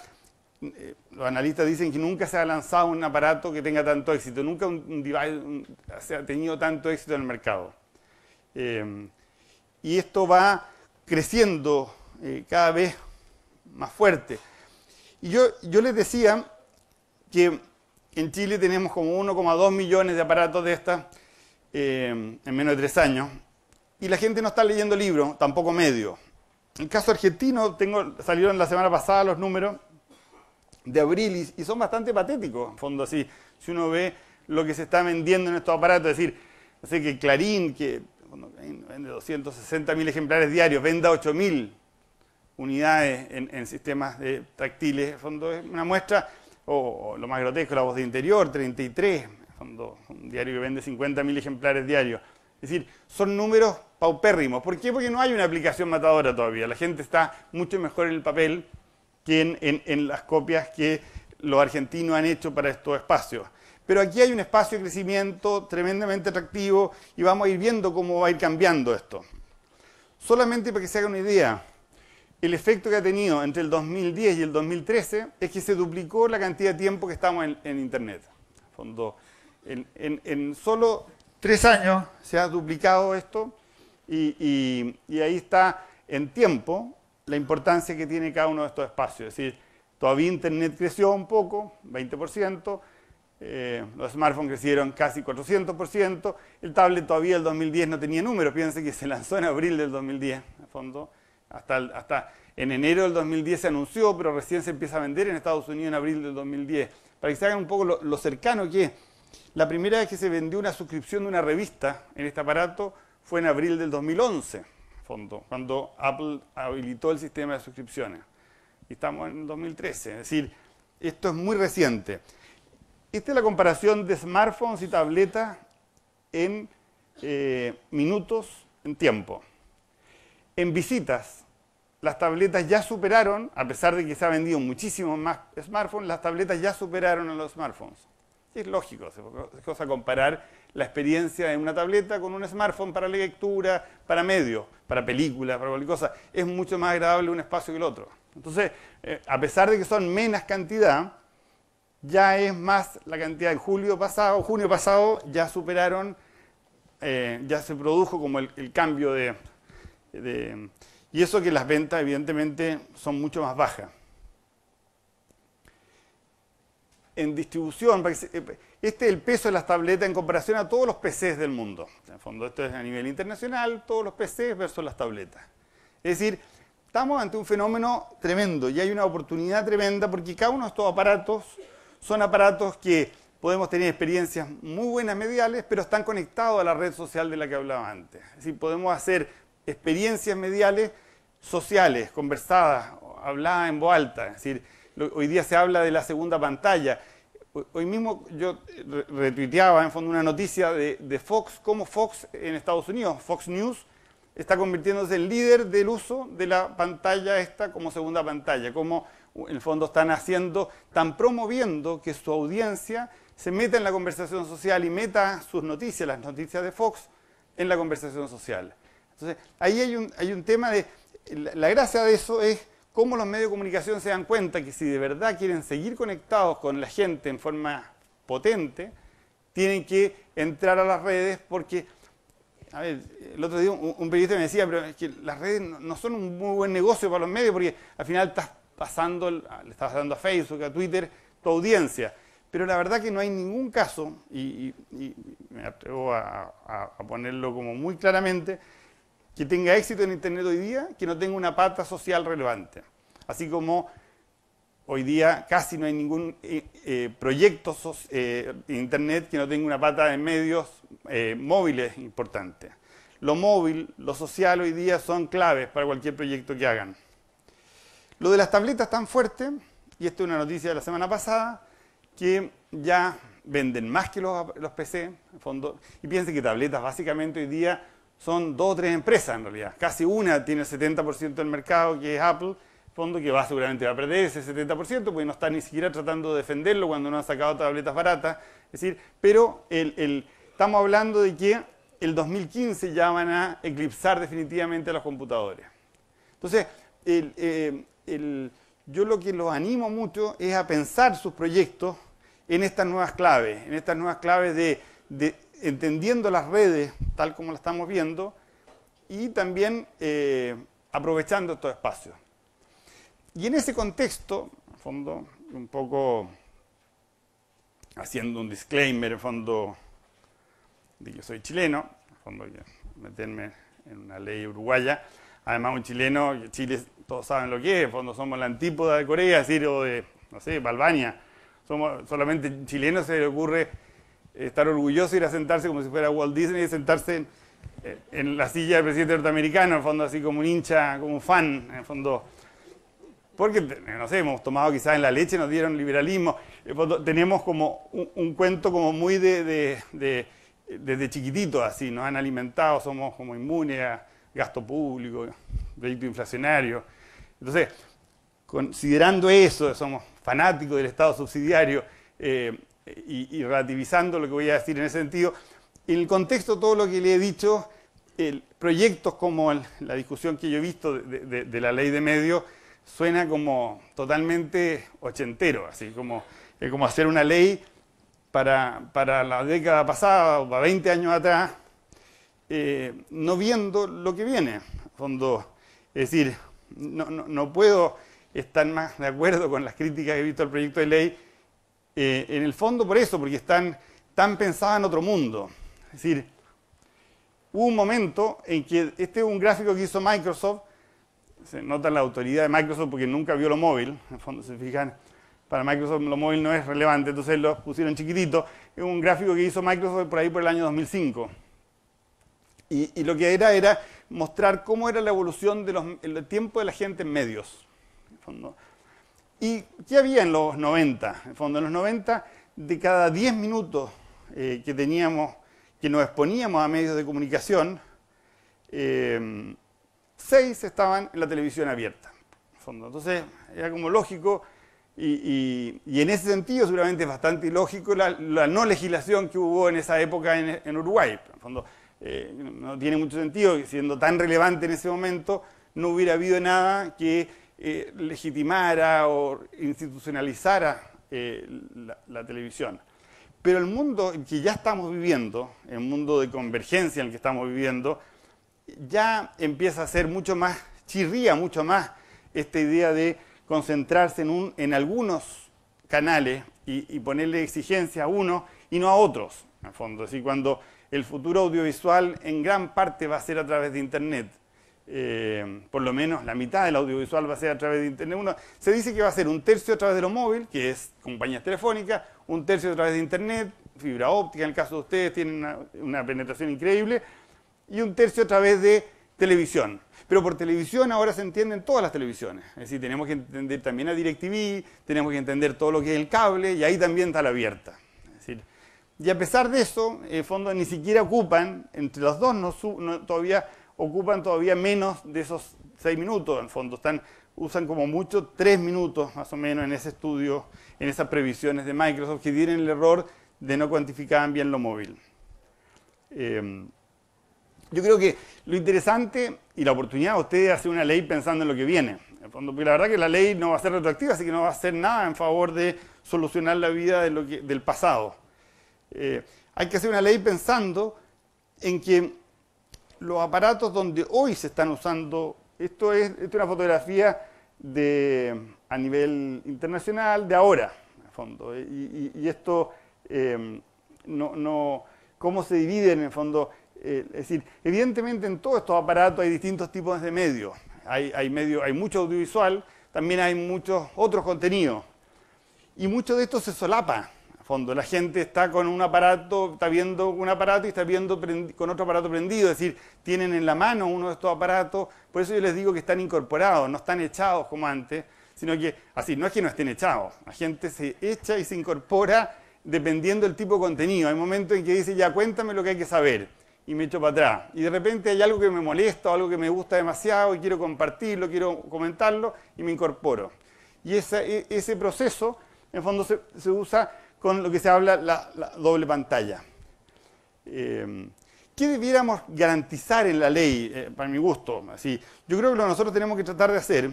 Eh, los analistas dicen que nunca se ha lanzado un aparato que tenga tanto éxito, nunca un, device ha tenido tanto éxito en el mercado. Eh, y esto va creciendo eh, cada vez más fuerte. Y yo les decía que en Chile tenemos como 1,2 millones de aparatos de estas eh, en menos de tres años. Y la gente no está leyendo libros, tampoco medio. En el caso argentino, tengo, salieron la semana pasada los números de abril y, son bastante patéticos, en fondo así. Si uno ve lo que se está vendiendo en estos aparatos, es decir, sé que Clarín, que vende 260.000 ejemplares diarios, venda 8.000 unidades en, sistemas de eh, tractiles, en fondo es una muestra o lo más grotesco, La Voz de Interior, 33, un diario que vende 50.000 ejemplares diarios. Es decir, son números paupérrimos. ¿Por qué? Porque no hay una aplicación matadora todavía. La gente está mucho mejor en el papel que en, en las copias que los argentinos han hecho para estos espacios. Pero aquí hay un espacio de crecimiento tremendamente atractivo y vamos a ir viendo cómo va a ir cambiando esto. Solamente para que se haga una idea, el efecto que ha tenido entre el 2010 y el 2013 es que se duplicó la cantidad de tiempo que estamos en, Internet. en, solo tres años se ha duplicado esto y, ahí está en tiempo la importancia que tiene cada uno de estos espacios. Es decir, todavía Internet creció un poco, 20%, eh, los smartphones crecieron casi 400%, el tablet todavía en el 2010 no tenía números, piensen que se lanzó en abril del 2010, fondo. Hasta, en enero del 2010 se anunció, pero recién se empieza a vender en Estados Unidos en abril del 2010. Para que se hagan un poco lo, cercano que es. La primera vez que se vendió una suscripción de una revista en este aparato fue en abril del 2011, fondo, cuando Apple habilitó el sistema de suscripciones. Y estamos en 2013, es decir, esto es muy reciente. Esta es la comparación de smartphones y tabletas en eh, minutos, en tiempo en visitas. Las tabletas ya superaron, a pesar de que se ha vendido muchísimo más smartphones, las tabletas ya superaron a los smartphones. es lógico, es cosa comparar la experiencia de una tableta con un smartphone para lectura, para medios, para películas, para cualquier cosa. Es mucho más agradable un espacio que el otro. Entonces, eh, a pesar de que son menos cantidad, ya es más la cantidad En julio pasado, junio pasado, ya superaron, eh, ya se produjo como el cambio de y eso que las ventas evidentemente son mucho más bajas. En distribución, este es el peso de las tabletas en comparación a todos los PCs del mundo. En el fondo esto es a nivel internacional, todos los PCs versus las tabletas. Es decir, estamos ante un fenómeno tremendo y hay una oportunidad tremenda porque cada uno de estos aparatos son aparatos que podemos tener experiencias muy buenas mediales, pero están conectados a la red social de la que hablaba antes. Es decir, podemos hacer experiencias mediales sociales, conversadas, habladas en voz alta. Es decir, hoy día se habla de la segunda pantalla. Hoy mismo yo retuiteaba en fondo una noticia de, Fox, cómo Fox en Estados Unidos, Fox News, está convirtiéndose en líder del uso de la pantalla esta como segunda pantalla, como en el fondo están haciendo, están promoviendo que su audiencia se meta en la conversación social y meta sus noticias, las noticias de Fox, en la conversación social. Entonces, ahí hay un, hay un tema de... La, gracia de eso es cómo los medios de comunicación se dan cuenta que si de verdad quieren seguir conectados con la gente en forma potente, tienen que entrar a las redes porque, a ver, el otro día un, periodista me decía, pero es que las redes no, son un muy buen negocio para los medios porque al final estás pasando, le estás dando a Facebook, a Twitter, tu audiencia. Pero la verdad que no hay ningún caso, y, me atrevo a ponerlo como muy claramente, que tenga éxito en Internet hoy día, que no tenga una pata social relevante. Así como hoy día casi no hay ningún eh, eh, proyecto eh, Internet que no tenga una pata de medios eh, móviles importante. Lo móvil, lo social hoy día son claves para cualquier proyecto que hagan. Lo de las tabletas tan fuerte, y esto es una noticia de la semana pasada, que ya venden más que los, PC, fondo, y piensen que tabletas básicamente hoy día son dos o tres empresas en realidad. Casi una tiene el 70% del mercado, que es Apple, fondo que va seguramente va a perder ese 70%, porque no está ni siquiera tratando de defenderlo cuando no ha sacado tabletas baratas. Es decir, pero el, estamos hablando de que el 2015 ya van a eclipsar definitivamente a los computadores. Entonces, eh, yo lo que los animo mucho es a pensar sus proyectos en estas nuevas claves, en estas nuevas claves de entendiendo las redes tal como las estamos viendo y también eh, aprovechando estos espacios. Y en ese contexto, en fondo, un poco haciendo un disclaimer, en fondo, de que soy chileno, en fondo, meterme en una ley uruguaya, además un chileno, Chile todos saben lo que es, en fondo somos la antípoda de Corea, es o de, no sé, Balbania, somos solamente chilenos se le ocurre estar orgulloso ir a sentarse como si fuera Walt Disney y sentarse en, la silla del presidente norteamericano, en fondo así como un hincha, como un fan, en fondo. Porque, no sé, hemos tomado quizás en la leche, nos dieron liberalismo. tenemos como un, cuento como muy de, desde chiquitito así, nos han alimentado, somos como inmunes a gasto público, proyecto inflacionario. Entonces, considerando eso, somos fanáticos del Estado subsidiario, eh, y, relativizando lo que voy a decir en ese sentido, en el contexto de todo lo que le he dicho, el, proyectos como la discusión que yo he visto de, la ley de medios suena como totalmente ochentero, así como, es como hacer una ley para, la década pasada o para 20 años atrás, eh, no viendo lo que viene. Fondo, es decir, no, no puedo estar más de acuerdo con las críticas que he visto al proyecto de ley eh, en el fondo por eso, porque están tan pensadas en otro mundo. Es decir, hubo un momento en que, este es un gráfico que hizo Microsoft, se nota la autoridad de Microsoft porque nunca vio lo móvil, en el fondo se fijan, para Microsoft lo móvil no es relevante, entonces lo pusieron chiquitito, es un gráfico que hizo Microsoft por ahí por el año 2005. Y, lo que era era mostrar cómo era la evolución del tiempo de la gente en medios. En fondo, ¿Y qué había en los 90? En fondo, en los 90, de cada 10 minutos eh, que teníamos, que nos exponíamos a medios de comunicación, 6 eh, estaban en la televisión abierta. fondo. Entonces, era como lógico, y, en ese sentido seguramente es bastante lógico, la, no legislación que hubo en esa época en, Uruguay. En el fondo, eh, no tiene mucho sentido, siendo tan relevante en ese momento, no hubiera habido nada que eh, legitimara o institucionalizara eh, la, televisión. Pero el mundo que ya estamos viviendo, el mundo de convergencia en el que estamos viviendo, ya empieza a ser mucho más, chirría mucho más esta idea de concentrarse en, algunos canales y, ponerle exigencia a uno y no a otros, en el fondo. Así cuando el futuro audiovisual en gran parte va a ser a través de Internet. Eh, por lo menos la mitad del audiovisual va a ser a través de Internet. Uno, se dice que va a ser un tercio a través de los móviles, que es compañías telefónicas, un tercio a través de Internet, fibra óptica, en el caso de ustedes tienen una, penetración increíble, y un tercio a través de televisión. Pero por televisión ahora se entienden todas las televisiones. Es decir, tenemos que entender también a DirecTV, tenemos que entender todo lo que es el cable y ahí también está la abierta. y a pesar de eso, en el fondo ni siquiera ocupan, entre los dos no, todavía ocupan todavía menos de esos seis minutos, en fondo. usan como mucho tres minutos más o menos en ese estudio, en esas previsiones de Microsoft, que tienen el error de no cuantificar bien lo móvil. Eh, yo creo que lo interesante y la oportunidad de ustedes hacer una ley pensando en lo que viene. la verdad que la ley no va a ser retroactiva, así que no va a hacer nada en favor de solucionar la vida del pasado. Eh, hay que hacer una ley pensando en que los aparatos donde hoy se están usando. Esto es, es una fotografía de, a nivel internacional de ahora, fondo. Y, esto, em, no, no, cómo se dividen en el fondo. Eh, es decir, evidentemente en todos estos aparatos hay distintos tipos de medios. Hay, hay, medio, hay mucho audiovisual, también hay muchos otros contenidos. Y mucho de esto se solapa fondo. La gente está con un aparato, está viendo un aparato y está viendo con otro aparato prendido, es decir, tienen en la mano uno de estos aparatos, por eso yo les digo que están incorporados, no están echados como antes, sino que así, no es que no estén echados, la gente se echa y se incorpora dependiendo del tipo de contenido. Hay momentos en que dice, ya cuéntame lo que hay que saber y me echo para atrás. Y de repente hay algo que me molesta, o algo que me gusta demasiado y quiero compartirlo, quiero comentarlo y me incorporo. Y e-, ese proceso, en fondo, se usa con lo que se habla la, doble pantalla. Em, ¿Qué debiéramos garantizar en la ley, eh, para mi gusto? Así, yo creo que lo que nosotros tenemos que tratar de hacer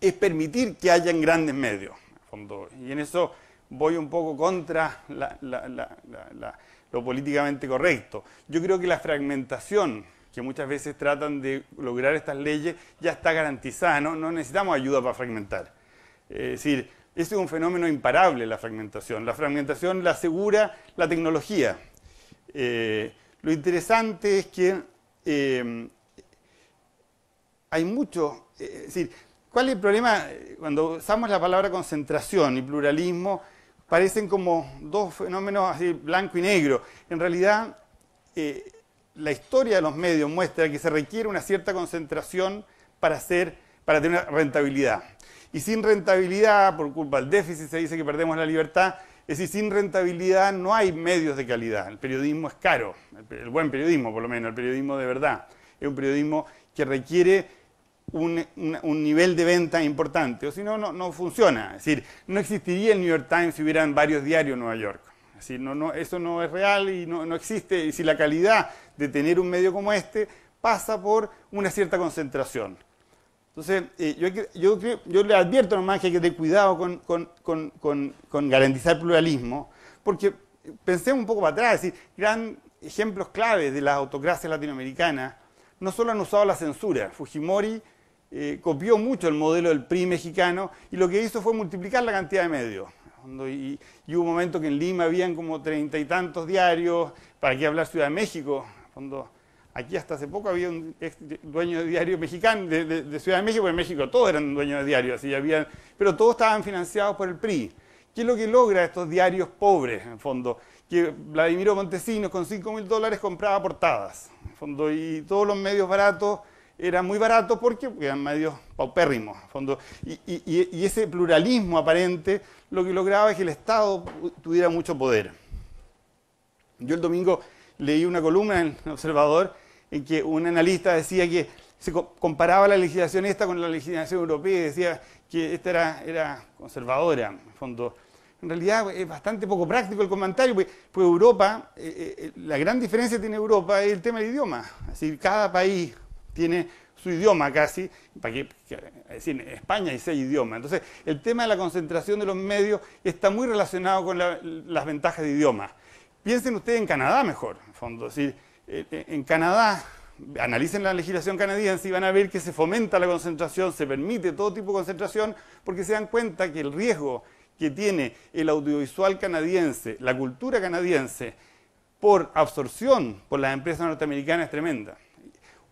es permitir que hayan grandes medios. Y en eso voy un poco contra lo políticamente correcto. Yo creo que la fragmentación que muchas veces tratan de lograr estas leyes ya está garantizada, no, necesitamos ayuda para fragmentar. es decir, ese es un fenómeno imparable, la fragmentación. La fragmentación la asegura la tecnología. Eh, lo interesante es que eh, hay mucho... Eh, ¿cuál es el problema? Cuando usamos la palabra concentración y pluralismo, parecen como dos fenómenos así, blanco y negro. En realidad, la historia de los medios muestra que se requiere una cierta concentración para, para tener rentabilidad y sin rentabilidad, por culpa del déficit se dice que perdemos la libertad, es decir, sin rentabilidad no hay medios de calidad, el periodismo es caro, el buen periodismo por lo menos, el periodismo de verdad, es un periodismo que requiere un, nivel de venta importante, o si no, no funciona. Es decir, no existiría el New York Times si hubieran varios diarios en Nueva York. Es decir, no, eso no es real y no, existe. Y si la calidad de tener un medio como este pasa por una cierta concentración. Entonces, eh, yo, le advierto nomás que hay que tener cuidado con, garantizar pluralismo, porque pensemos un poco para atrás, es decir, gran ejemplos clave de las autocracias latinoamericanas no solo han usado la censura, Fujimori eh, copió mucho el modelo del PRI mexicano y lo que hizo fue multiplicar la cantidad de medios. Y, hubo un momento que en Lima habían como treinta y tantos diarios, ¿para qué hablar Ciudad de México? Cuando, Aquí hasta hace poco había un dueño de diario mexicano, de, Ciudad de México, en México todos eran dueños de diario, había, pero todos estaban financiados por el PRI. ¿Qué es lo que logra estos diarios pobres, en fondo? Que Vladimiro Montesinos con 5.000 mil dólares compraba portadas, en fondo, y todos los medios baratos eran muy baratos porque eran medios paupérrimos, en fondo. y ese pluralismo aparente lo que lograba es que el Estado tuviera mucho poder. Yo el domingo leí una columna en El Observador en que un analista decía que se comparaba la legislación esta con la legislación europea y decía que esta era, era conservadora, en fondo. En realidad pues, es bastante poco práctico el comentario, porque, pues Europa, eh, eh, eh, la gran diferencia que tiene Europa es el tema del idioma. Es cada país tiene su idioma casi, para que, decir, en España hay seis idiomas. Entonces, el tema de la concentración de los medios está muy relacionado con las ventajas de idioma. Piensen ustedes en Canadá mejor, en fondo. decir, eh, eh, en Canadá, analicen la legislación canadiense y van a ver que se fomenta la concentración, se permite todo tipo de concentración, porque se dan cuenta que el riesgo que tiene el audiovisual canadiense, la cultura canadiense, por absorción por las empresas norteamericanas es tremenda.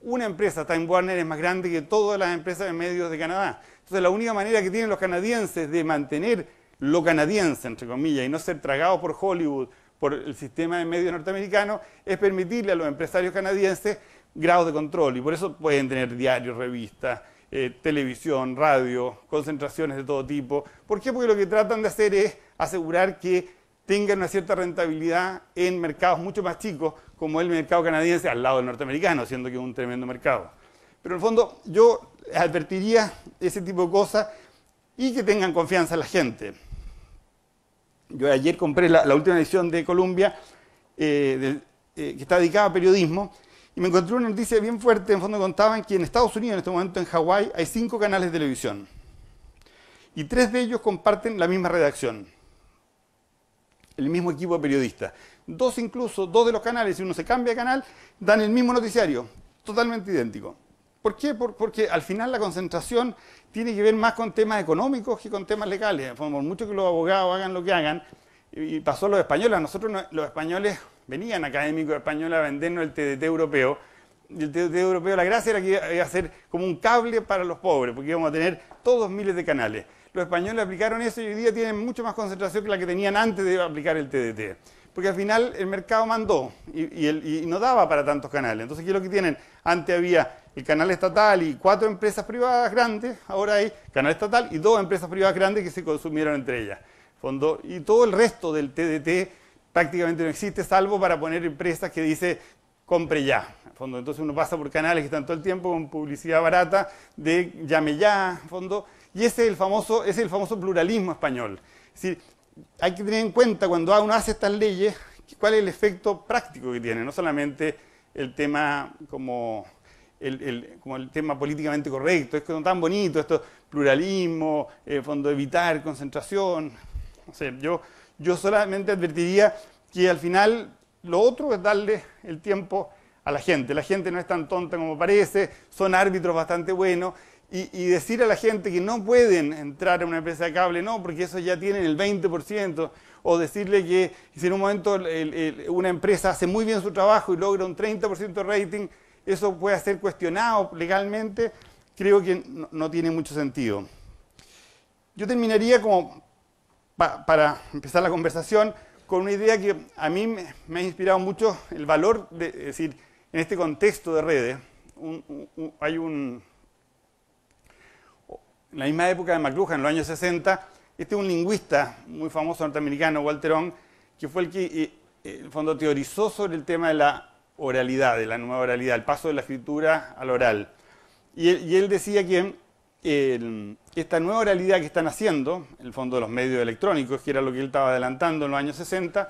Una empresa, Time Warner, es más grande que todas las empresas de medios de Canadá. Entonces, la única manera que tienen los canadienses de mantener lo canadiense, entre comillas, y no ser tragados por Hollywood por el sistema de medios norteamericano es permitirle a los empresarios canadienses grados de control y por eso pueden tener diarios, revistas, eh, televisión, radio, concentraciones de todo tipo. ¿Por qué? Porque lo que tratan de hacer es asegurar que tengan una cierta rentabilidad en mercados mucho más chicos, como el mercado canadiense al lado del norteamericano, siendo que es un tremendo mercado. Pero en el fondo yo advertiría ese tipo de cosas y que tengan confianza en la gente yo ayer compré la, última edición de Columbia, eh, eh, que está dedicada a periodismo, y me encontré una noticia bien fuerte, en fondo contaban que en Estados Unidos, en este momento en Hawái, hay cinco canales de televisión, y tres de ellos comparten la misma redacción, el mismo equipo de periodistas. Dos incluso, dos de los canales, si uno se cambia de canal, dan el mismo noticiario, totalmente idéntico. ¿Por qué? porque al final la concentración tiene que ver más con temas económicos que con temas legales. Por mucho que los abogados hagan lo que hagan, y pasó los españoles, nosotros los españoles venían académicos españoles a vendernos el TDT europeo, y el TDT europeo la gracia era que iba a ser como un cable para los pobres, porque íbamos a tener todos miles de canales. Los españoles aplicaron eso y hoy día tienen mucho más concentración que la que tenían antes de aplicar el TDT porque al final el mercado mandó y, no daba para tantos canales. Entonces, ¿qué es lo que tienen? Antes había el canal estatal y cuatro empresas privadas grandes, ahora hay canal estatal y dos empresas privadas grandes que se consumieron entre ellas. y todo el resto del TDT prácticamente no existe, salvo para poner empresas que dice compre ya. Entonces uno pasa por canales que están todo el tiempo con publicidad barata de llame ya, fondo. Y ese es el famoso, ese es el famoso pluralismo español. Es decir, hay que tener en cuenta cuando uno hace estas leyes cuál es el efecto práctico que tiene, no solamente el tema como el, tema políticamente correcto, es tan bonito, esto pluralismo, eh, fondo evitar, concentración, yo, yo solamente advertiría que al final lo otro es darle el tiempo a la gente, la gente no es tan tonta como parece, son árbitros bastante buenos, y, decir a la gente que no pueden entrar a una empresa de cable, no, porque eso ya tienen el 20%, o decirle que si en un momento una empresa hace muy bien su trabajo y logra un 30% de rating, eso puede ser cuestionado legalmente, creo que no, tiene mucho sentido. Yo terminaría como, para empezar la conversación, con una idea que a mí me, ha inspirado mucho el valor, de, es decir, en este contexto de redes, hay un en la misma época de McLuhan, en los años 60, este es un lingüista muy famoso norteamericano, Walter Ong, que fue el que, eh, eh, en el fondo, teorizó sobre el tema de la oralidad, de la nueva oralidad, el paso de la escritura al oral. Y él, decía que esta nueva oralidad que están haciendo, el fondo de los medios electrónicos, que era lo que él estaba adelantando en los años 60,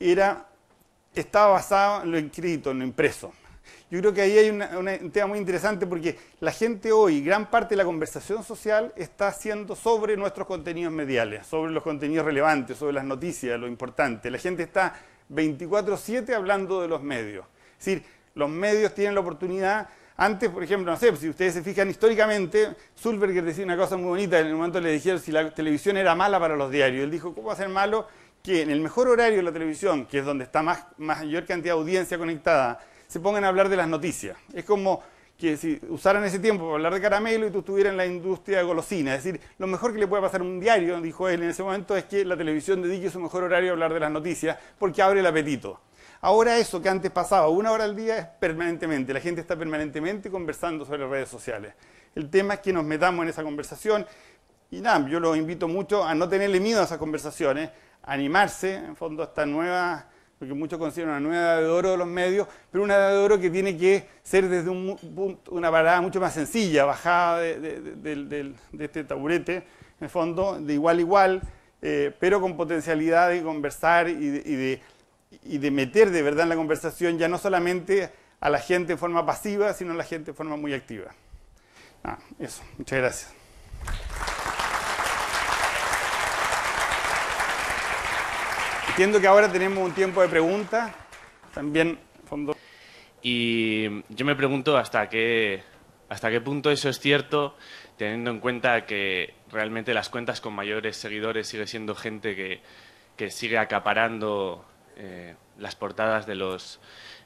era, estaba basado en lo escrito, en lo impreso. Yo creo que ahí hay una, un tema muy interesante porque la gente hoy, gran parte de la conversación social está haciendo sobre nuestros contenidos mediales, sobre los contenidos relevantes, sobre las noticias, lo importante. La gente está 24/7 hablando de los medios. Es decir, los medios tienen la oportunidad antes, por ejemplo, no sé, si ustedes se fijan históricamente, Zulberger decía una cosa muy bonita, en el momento le dijeron si la televisión era mala para los diarios. Él dijo, ¿cómo va a ser malo que en el mejor horario de la televisión, que es donde está más, mayor cantidad de audiencia conectada, se pongan a hablar de las noticias. Es como que si usaran ese tiempo para hablar de caramelo y tú estuvieras en la industria de golosina. Es decir, lo mejor que le puede pasar a un diario, dijo él en ese momento, es que la televisión dedique su mejor horario a hablar de las noticias porque abre el apetito. Ahora eso que antes pasaba una hora al día es permanentemente, la gente está permanentemente conversando sobre las redes sociales. El tema es que nos metamos en esa conversación y nada, yo lo invito mucho a no tenerle miedo a esas conversaciones, a animarse en fondo a esta nueva porque muchos consideran una nueva edad de oro de los medios, pero una edad de oro que tiene que ser desde una parada mucho más sencilla, bajada de, este taburete, en fondo, de igual a igual, eh, pero con potencialidad de conversar y, de, meter de verdad en la conversación ya no solamente a la gente en forma pasiva, sino a la gente en forma muy activa. Ah, eso, muchas gracias. Entiendo que ahora tenemos un tiempo de preguntas. También, fondo. Y yo me pregunto hasta qué, hasta qué punto eso es cierto, teniendo en cuenta que realmente las cuentas con mayores seguidores sigue siendo gente que, que sigue acaparando eh, las portadas de los,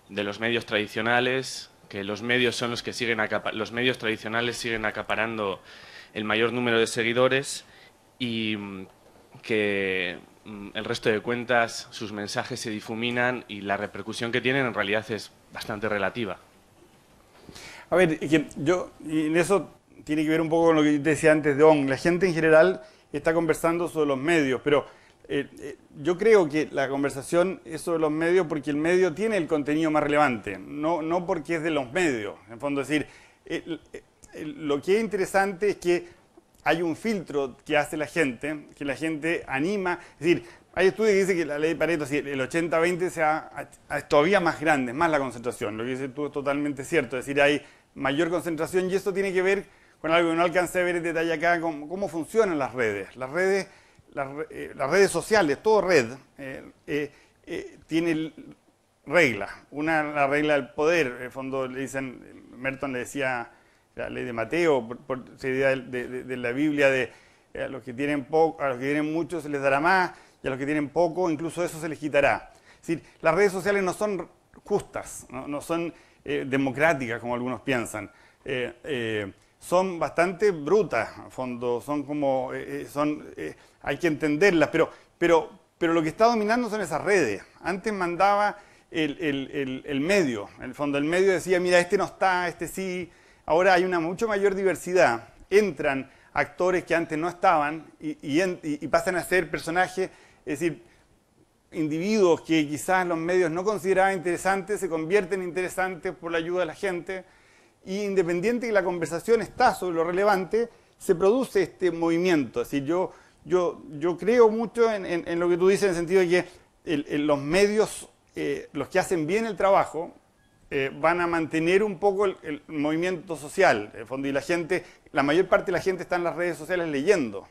de los medios tradicionales, que los medios son los que siguen los medios tradicionales siguen acaparando el mayor número de seguidores y mm, que Mm, el resto de cuentas, sus mensajes se difuminan y la repercusión que tienen en realidad es bastante relativa. A ver, yo, en eso tiene que ver un poco con lo que decía antes de ONG. La gente en general está conversando sobre los medios, pero eh, eh, yo creo que la conversación es sobre los medios porque el medio tiene el contenido más relevante, no, no porque es de los medios. En fondo, es decir, lo que es interesante es que hay un filtro que hace la gente, que la gente anima, es decir, hay estudios que dicen que la ley de Pareto, si el 80-20 sea todavía más grande, más la concentración, lo que dices tú es totalmente cierto, es decir, hay mayor concentración y esto tiene que ver con algo que no alcancé a ver en detalle acá, cómo, funcionan las redes, las redes, las, eh, redes sociales, todo red eh, eh, eh tiene reglas, una la regla del poder, en el fondo le dicen, Merton le decía la ley de Mateo, por, por de, la Biblia, de eh, a los, que tienen a los que tienen mucho se les dará más y a los que tienen poco incluso eso se les quitará. decir, las redes sociales no son justas, no, son eh, democráticas como algunos piensan. Eh, son bastante brutas, fondo, son hay que entenderlas, pero, lo que está dominando son esas redes. Antes mandaba el, el medio, en el fondo el medio decía, mira, este no está, este sí, Ahora hay una mucho mayor diversidad. Entran actores que antes no estaban y, pasan a ser personajes, es decir, individuos que quizás los medios no consideraban interesantes se convierten interesantes por la ayuda de la gente. Y independiente que la conversación está sobre lo relevante, se produce este movimiento. Así yo, yo, yo creo mucho en, lo que tú dices, en el sentido de que los medios, eh, los que hacen bien el trabajo, eh, van a mantener un poco el, movimiento social, el fondo, y la gente, la mayor parte de la gente está en las redes sociales leyendo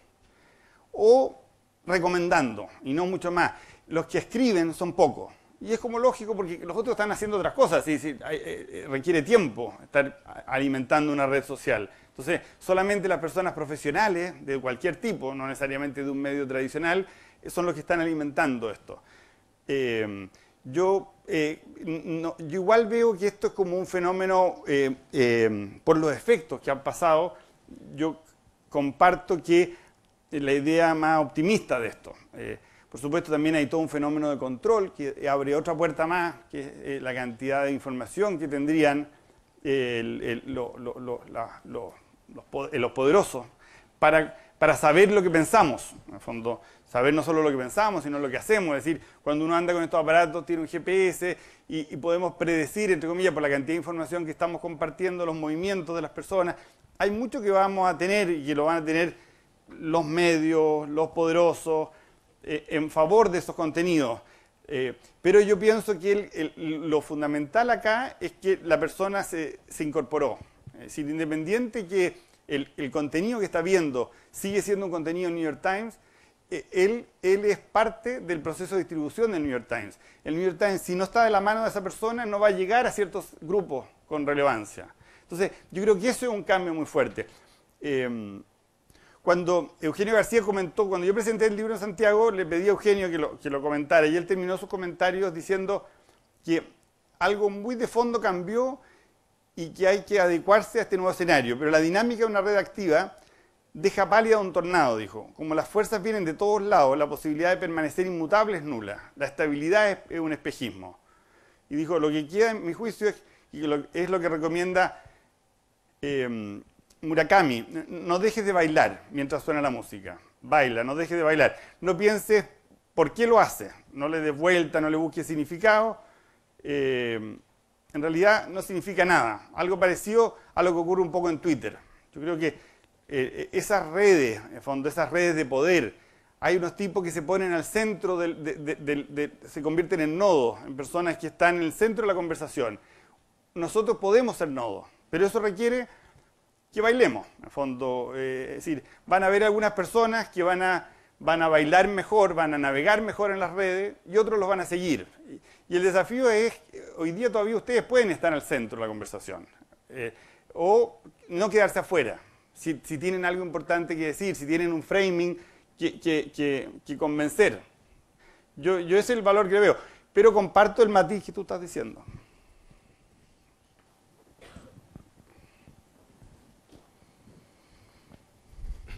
o recomendando, y no mucho más. Los que escriben son pocos. Y es como lógico porque los otros están haciendo otras cosas, y, eh, eh, requiere tiempo estar alimentando una red social. Entonces, solamente las personas profesionales de cualquier tipo, no necesariamente de un medio tradicional, son los que están alimentando esto. Eh, yo, igual veo que esto es como un fenómeno eh, eh, por los efectos que han pasado. Yo comparto que la idea más optimista de esto. por supuesto, también hay todo un fenómeno de control que abre otra puerta más, que es la cantidad de información que tendrían los, poderosos para, para saber lo que pensamos. En fondo, Saber no solo lo que pensamos, sino lo que hacemos. Es decir, cuando uno anda con estos aparatos, tiene un GPS y, podemos predecir, entre comillas, por la cantidad de información que estamos compartiendo, los movimientos de las personas. Hay mucho que vamos a tener y que lo van a tener los medios, los poderosos, eh, en favor de esos contenidos. Eh, pero yo pienso que lo fundamental acá es que la persona se, incorporó. Es independiente que el, el, contenido que está viendo sigue siendo un contenido New York Times, eh, él, es parte del proceso de distribución del New York Times. El New York Times, si no está de la mano de esa persona, no va a llegar a ciertos grupos con relevancia. Entonces, yo creo que eso es un cambio muy fuerte. Em, cuando Eugenio García comentó, cuando yo presenté el libro en Santiago, le pedí a Eugenio que lo comentara y él terminó sus comentarios diciendo que algo muy de fondo cambió y que hay que adecuarse a este nuevo escenario. Pero la dinámica de una red activa deja pálida un tornado, dijo. Como las fuerzas vienen de todos lados, la posibilidad de permanecer inmutable es nula. La estabilidad es, un espejismo. Y dijo, lo que queda en mi juicio es, es lo que recomienda em, Murakami. No dejes de bailar mientras suena la música. Baila, no dejes de bailar. No pienses por qué lo hace. No le des vuelta, no le busques significado. Em, en realidad no significa nada. Algo parecido a lo que ocurre un poco en Twitter. Yo creo que eh, eh, esas redes, en fondo, esas redes de poder. Hay unos tipos que se ponen al centro, se convierten en nodos, en personas que están en el centro de la conversación. Nosotros podemos ser nodos, pero eso requiere que bailemos, en fondo. Eh, es decir, van a haber algunas personas que van a, van a bailar mejor, van a navegar mejor en las redes y otros los van a seguir. Y el desafío es, hoy día todavía ustedes pueden estar al centro de la conversación o no quedarse afuera si, tienen algo importante que decir, si tienen un framing que, convencer. Yo, es el valor que veo, pero comparto el matiz que tú estás diciendo.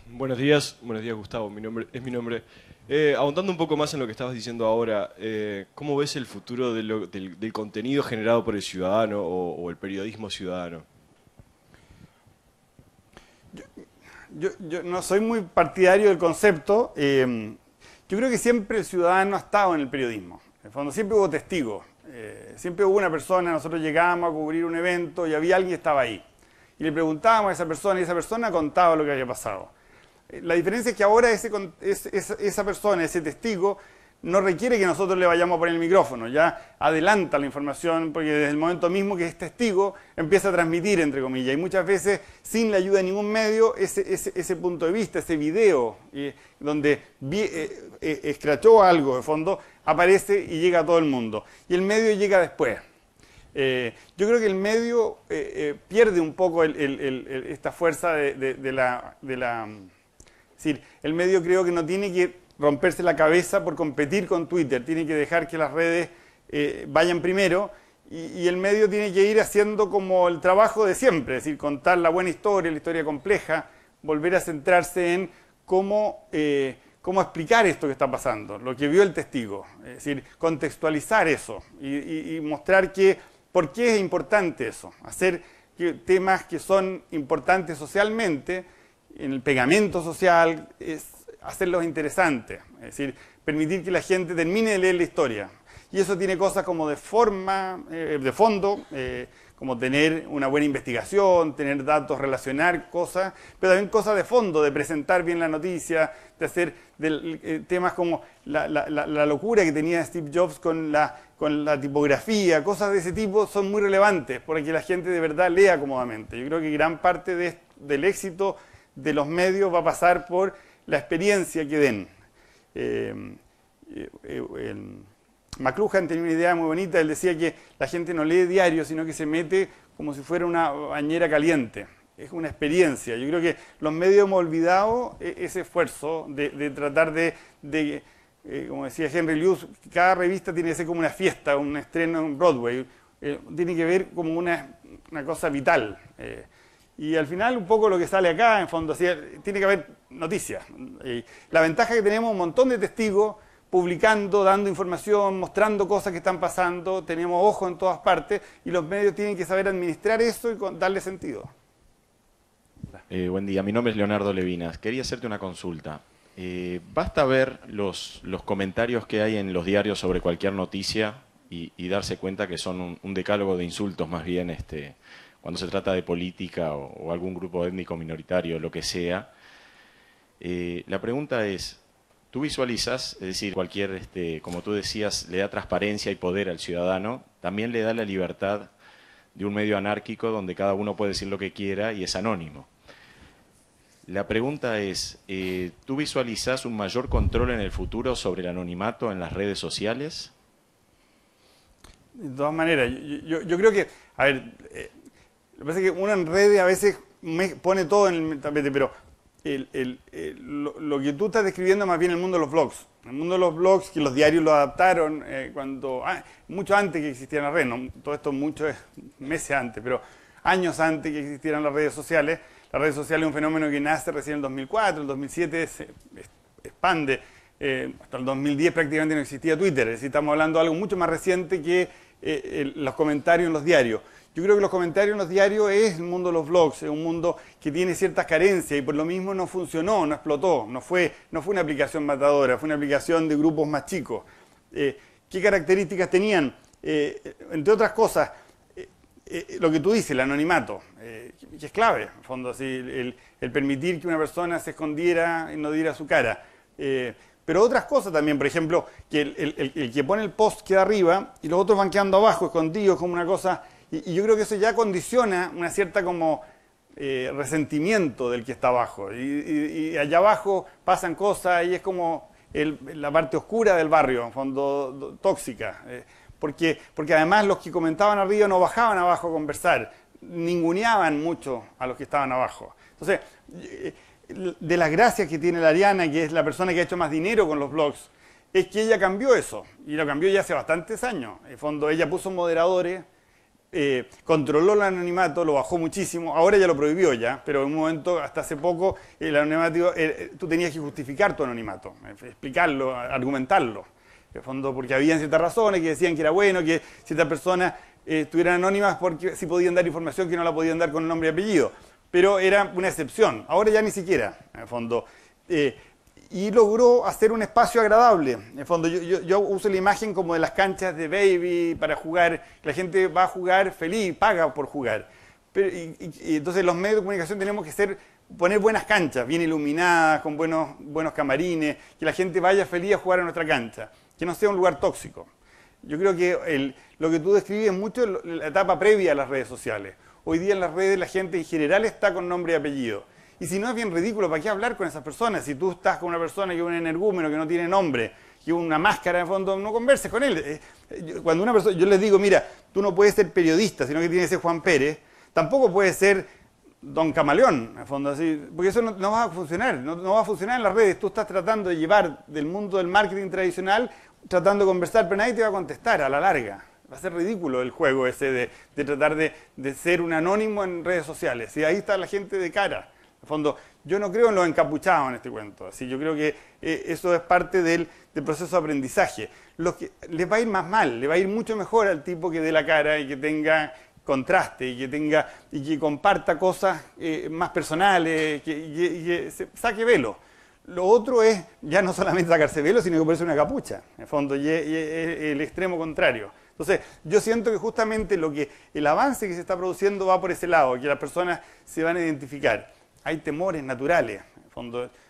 Buenos días, buenos días Gustavo, mi es mi nombre. Eh, abundando un poco más en lo que estabas diciendo ahora, eh, ¿cómo ves el futuro del, contenido generado por el ciudadano o el periodismo ciudadano? yo, no soy muy partidario del concepto. Eh, yo creo que siempre el ciudadano ha estado en el periodismo. En el fondo, siempre hubo testigos. Eh, siempre hubo una persona, nosotros llegábamos a cubrir un evento y había alguien que estaba ahí. Y le preguntábamos a esa persona y esa persona contaba lo que había pasado. Eh, la diferencia es que ahora esa persona, ese testigo, no requiere que nosotros le vayamos a poner el micrófono, ya adelanta la información porque desde el momento mismo que es testigo empieza a transmitir, entre comillas, y muchas veces sin la ayuda de ningún medio, ese, ese, ese punto de vista, ese video, eh, donde eh, eh, escrachó algo de fondo, aparece y llega a todo el mundo. Y el medio llega después. yo creo que el medio pierde un poco esta fuerza de, la, de la... Es decir, el medio creo que no tiene que romperse la cabeza por competir con Twitter, tiene que dejar que las redes eh, vayan primero y, el medio tiene que ir haciendo como el trabajo de siempre, es decir, contar la buena historia, la historia compleja, volver a centrarse en cómo, eh, cómo explicar esto que está pasando, lo que vio el testigo, es decir, contextualizar eso y, y mostrar que por qué es importante eso, hacer que, temas que son importantes socialmente, en el pegamento social, es, hacerlos interesantes, es decir, permitir que la gente termine de leer la historia. Y eso tiene cosas como de forma, eh, de fondo, eh, como tener una buena investigación, tener datos, relacionar cosas, pero también cosas de fondo, de presentar bien la noticia, de hacer eh, temas como la, locura que tenía Steve Jobs con la, con la tipografía, cosas de ese tipo son muy relevantes para que la gente de verdad lea cómodamente. Yo creo que gran parte del éxito de los medios va a pasar por la experiencia que den. Eh, eh, eh McLuhan tenía una idea muy bonita, él decía que la gente no lee diario, sino que se mete como si fuera una bañera caliente. Es una experiencia. Yo creo que los medios hemos olvidado e-, ese esfuerzo de, tratar de, eh, como decía Henry Lewis, cada revista tiene que ser como una fiesta, un estreno en Broadway. tiene que ver como una, cosa vital. Y al final un poco lo que sale acá, en fondo, tiene que haber noticias. La ventaja es que tenemos un montón de testigos publicando, dando información, mostrando cosas que están pasando, tenemos ojo en todas partes y los medios tienen que saber administrar eso y darle sentido. Eh, buen día, mi nombre es Leonardo Levinas. Quería hacerte una consulta. Eh, basta ver los, comentarios que hay en los diarios sobre cualquier noticia y, darse cuenta que son un, decálogo de insultos más bien este, cuando se trata de política o, algún grupo étnico minoritario, lo que sea. Eh, la pregunta es, tú visualizas, es decir, cualquier, este, como tú decías, le da transparencia y poder al ciudadano, también le da la libertad de un medio anárquico donde cada uno puede decir lo que quiera y es anónimo. La pregunta es, eh, ¿tú visualizas un mayor control en el futuro sobre el anonimato en las redes sociales? De todas maneras, yo, creo que, a ver, eh, lo que pasa es que una en redes a veces pone todo en el tapete, pero lo, que tú estás describiendo más bien el mundo de los blogs. El mundo de los blogs, que los diarios lo adaptaron eh, cuando ah, mucho antes que existieran las redes, todo esto mucho es meses antes, pero años antes que existieran las redes sociales. Las redes sociales es un fenómeno que nace recién en el 2004, en el 2007 se expande. Eh, hasta el 2010 prácticamente no existía Twitter, es decir, estamos hablando de algo mucho más reciente que eh, los comentarios en los diarios. Yo creo que los comentarios en los diarios es el mundo de los blogs, es un mundo que tiene ciertas carencias y por lo mismo no funcionó, no explotó, no fue, no fue una aplicación matadora, fue una aplicación de grupos más chicos. Eh, ¿Qué características tenían? Eh, entre otras cosas, eh, lo que tú dices, el anonimato, que es clave, en fondo, así, el, permitir que una persona se escondiera y no diera su cara. Pero otras cosas también, por ejemplo, que el, el, que pone el post queda arriba y los otros van quedando abajo, escondidos, como una cosa y, yo creo que eso ya condiciona una cierta como eh, resentimiento del que está abajo. Y, allá abajo pasan cosas y es como la parte oscura del barrio, en fondo tóxica. Eh, porque, porque además los que comentaban arriba no bajaban abajo a conversar, ninguneaban mucho a los que estaban abajo. Entonces, eh, de las gracias que tiene la Ariana, que es la persona que ha hecho más dinero con los blogs, es que ella cambió eso, y lo cambió ya hace bastantes años. En el fondo, ella puso moderadores, eh, controló el anonimato, lo bajó muchísimo, ahora ya lo prohibió ya, pero en un momento, hasta hace poco, el anonimato, eh, tú tenías que justificar tu anonimato, eh, explicarlo, argumentarlo. De fondo, porque habían ciertas razones que decían que era bueno que ciertas personas estuvieran anónimas porque sí podían dar información que no la podían dar con nombre y apellido. Pero era una excepción. Ahora ya ni siquiera, en el fondo y logró hacer un espacio agradable. En fondo, yo, uso la imagen como de las canchas de baby para jugar, la gente va a jugar feliz, paga por jugar. y, entonces los medios de comunicación tenemos que ser, poner buenas canchas, bien iluminadas, con buenos, camarines, que la gente vaya feliz a jugar en nuestra cancha, que no sea un lugar tóxico. Yo creo que lo que tú describes mucho la etapa previa a las redes sociales. Hoy día en las redes la gente en general está con nombre y apellido y si no es bien ridículo, ¿para qué hablar con esas personas? Si tú estás con una persona que es un energúmeno, que no tiene nombre, que una máscara en el fondo, no converses con él. Eh, cuando una persona, yo les digo, mira, tú no puedes ser periodista, sino que tienes ese Juan Pérez, tampoco puedes ser Don Camaleón, en el fondo, así, porque eso no, va a funcionar, no, va a funcionar en las redes. Tú estás tratando de llevar del mundo del marketing tradicional, tratando de conversar, pero nadie te va a contestar a la larga. Va a ser ridículo el juego ese de, tratar de, de, ser un anónimo en redes sociales. Y ahí está la gente de cara. En fondo, yo no creo en los encapuchados en este cuento. Así, yo creo que eh, eso es parte del, proceso de aprendizaje. Lo que, les va a ir más mal, le va a ir mucho mejor al tipo que dé la cara y que tenga contraste y que tenga y que comparta cosas eh, más personales, que, y, saque velo. Lo otro es ya no solamente sacarse velo, sino que ponerse una capucha. En fondo, y es el extremo contrario. Entonces, yo siento que justamente lo que el avance que se está produciendo va por ese lado, que las personas se van a identificar hay temores naturales.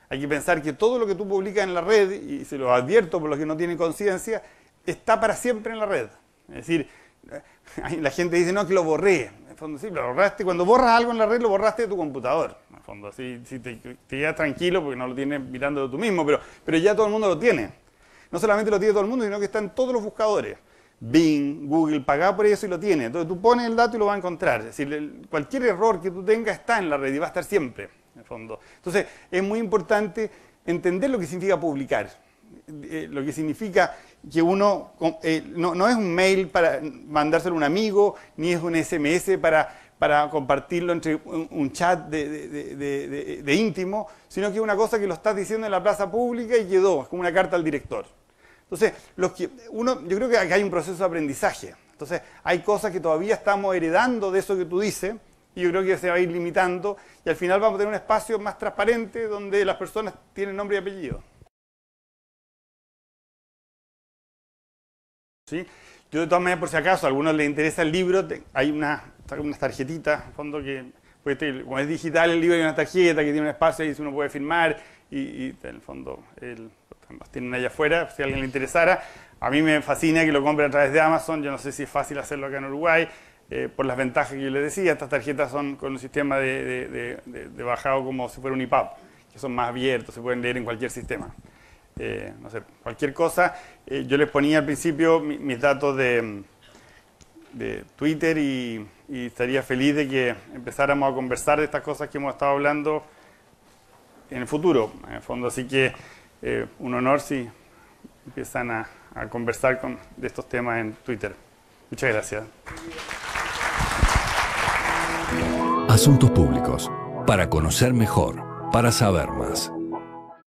hay que pensar que todo lo que tú publicas en la red, y se lo advierto por los que no tienen conciencia, está para siempre en la red. Es decir, eh, (laughs) la gente dice, no, que lo borré. borraste. Cuando borras algo en la red, lo borraste de tu computador. En fondo, así, te, quedas tranquilo porque no lo tienes mirando tú mismo, pero, pero ya todo el mundo lo tiene. No solamente lo tiene todo el mundo, sino que está en todos los buscadores. Bing, Google, paga por eso y lo tiene. Entonces tú pones el dato y lo va a encontrar. Es decir, cualquier error que tú tengas está en la red y va a estar siempre, en el fondo. Entonces es muy importante entender lo que significa publicar. Eh, lo que significa que uno eh, no, es un mail para mandárselo a un amigo, ni es un SMS para, compartirlo entre un, chat de, de, íntimo, sino que es una cosa que lo estás diciendo en la plaza pública y quedó, es como una carta al director. Entonces, uno, yo creo que hay un proceso de aprendizaje. Entonces, hay cosas que todavía estamos heredando de eso que tú dices, y yo creo que se va a ir limitando, y al final vamos a tener un espacio más transparente donde las personas tienen nombre y apellido. Yo de todas maneras, por si acaso, a algunos le interesa el libro, hay unas una tarjetitas, en fondo que, pues, este, como es digital el libro, hay una tarjeta que tiene un espacio y uno puede firmar, y, y en el fondo... El, los tienen allá afuera, si a alguien le interesara. A mí me fascina que lo compren a través de Amazon, yo no sé si es fácil hacerlo acá en Uruguay, eh, por las ventajas que yo les decía, estas tarjetas son con un sistema de, bajado como si fuera un IPAP, que son más abiertos, se pueden leer en cualquier sistema. Eh, no sé, cualquier cosa. Eh, yo les ponía al principio mis datos de, de Twitter y, y, estaría feliz de que empezáramos a conversar de estas cosas que hemos estado hablando en el futuro, en el fondo. Así que eh, un honor si empiezan a, conversar de estos temas en Twitter. Muchas gracias. Asuntos públicos. Para conocer mejor. Para saber más.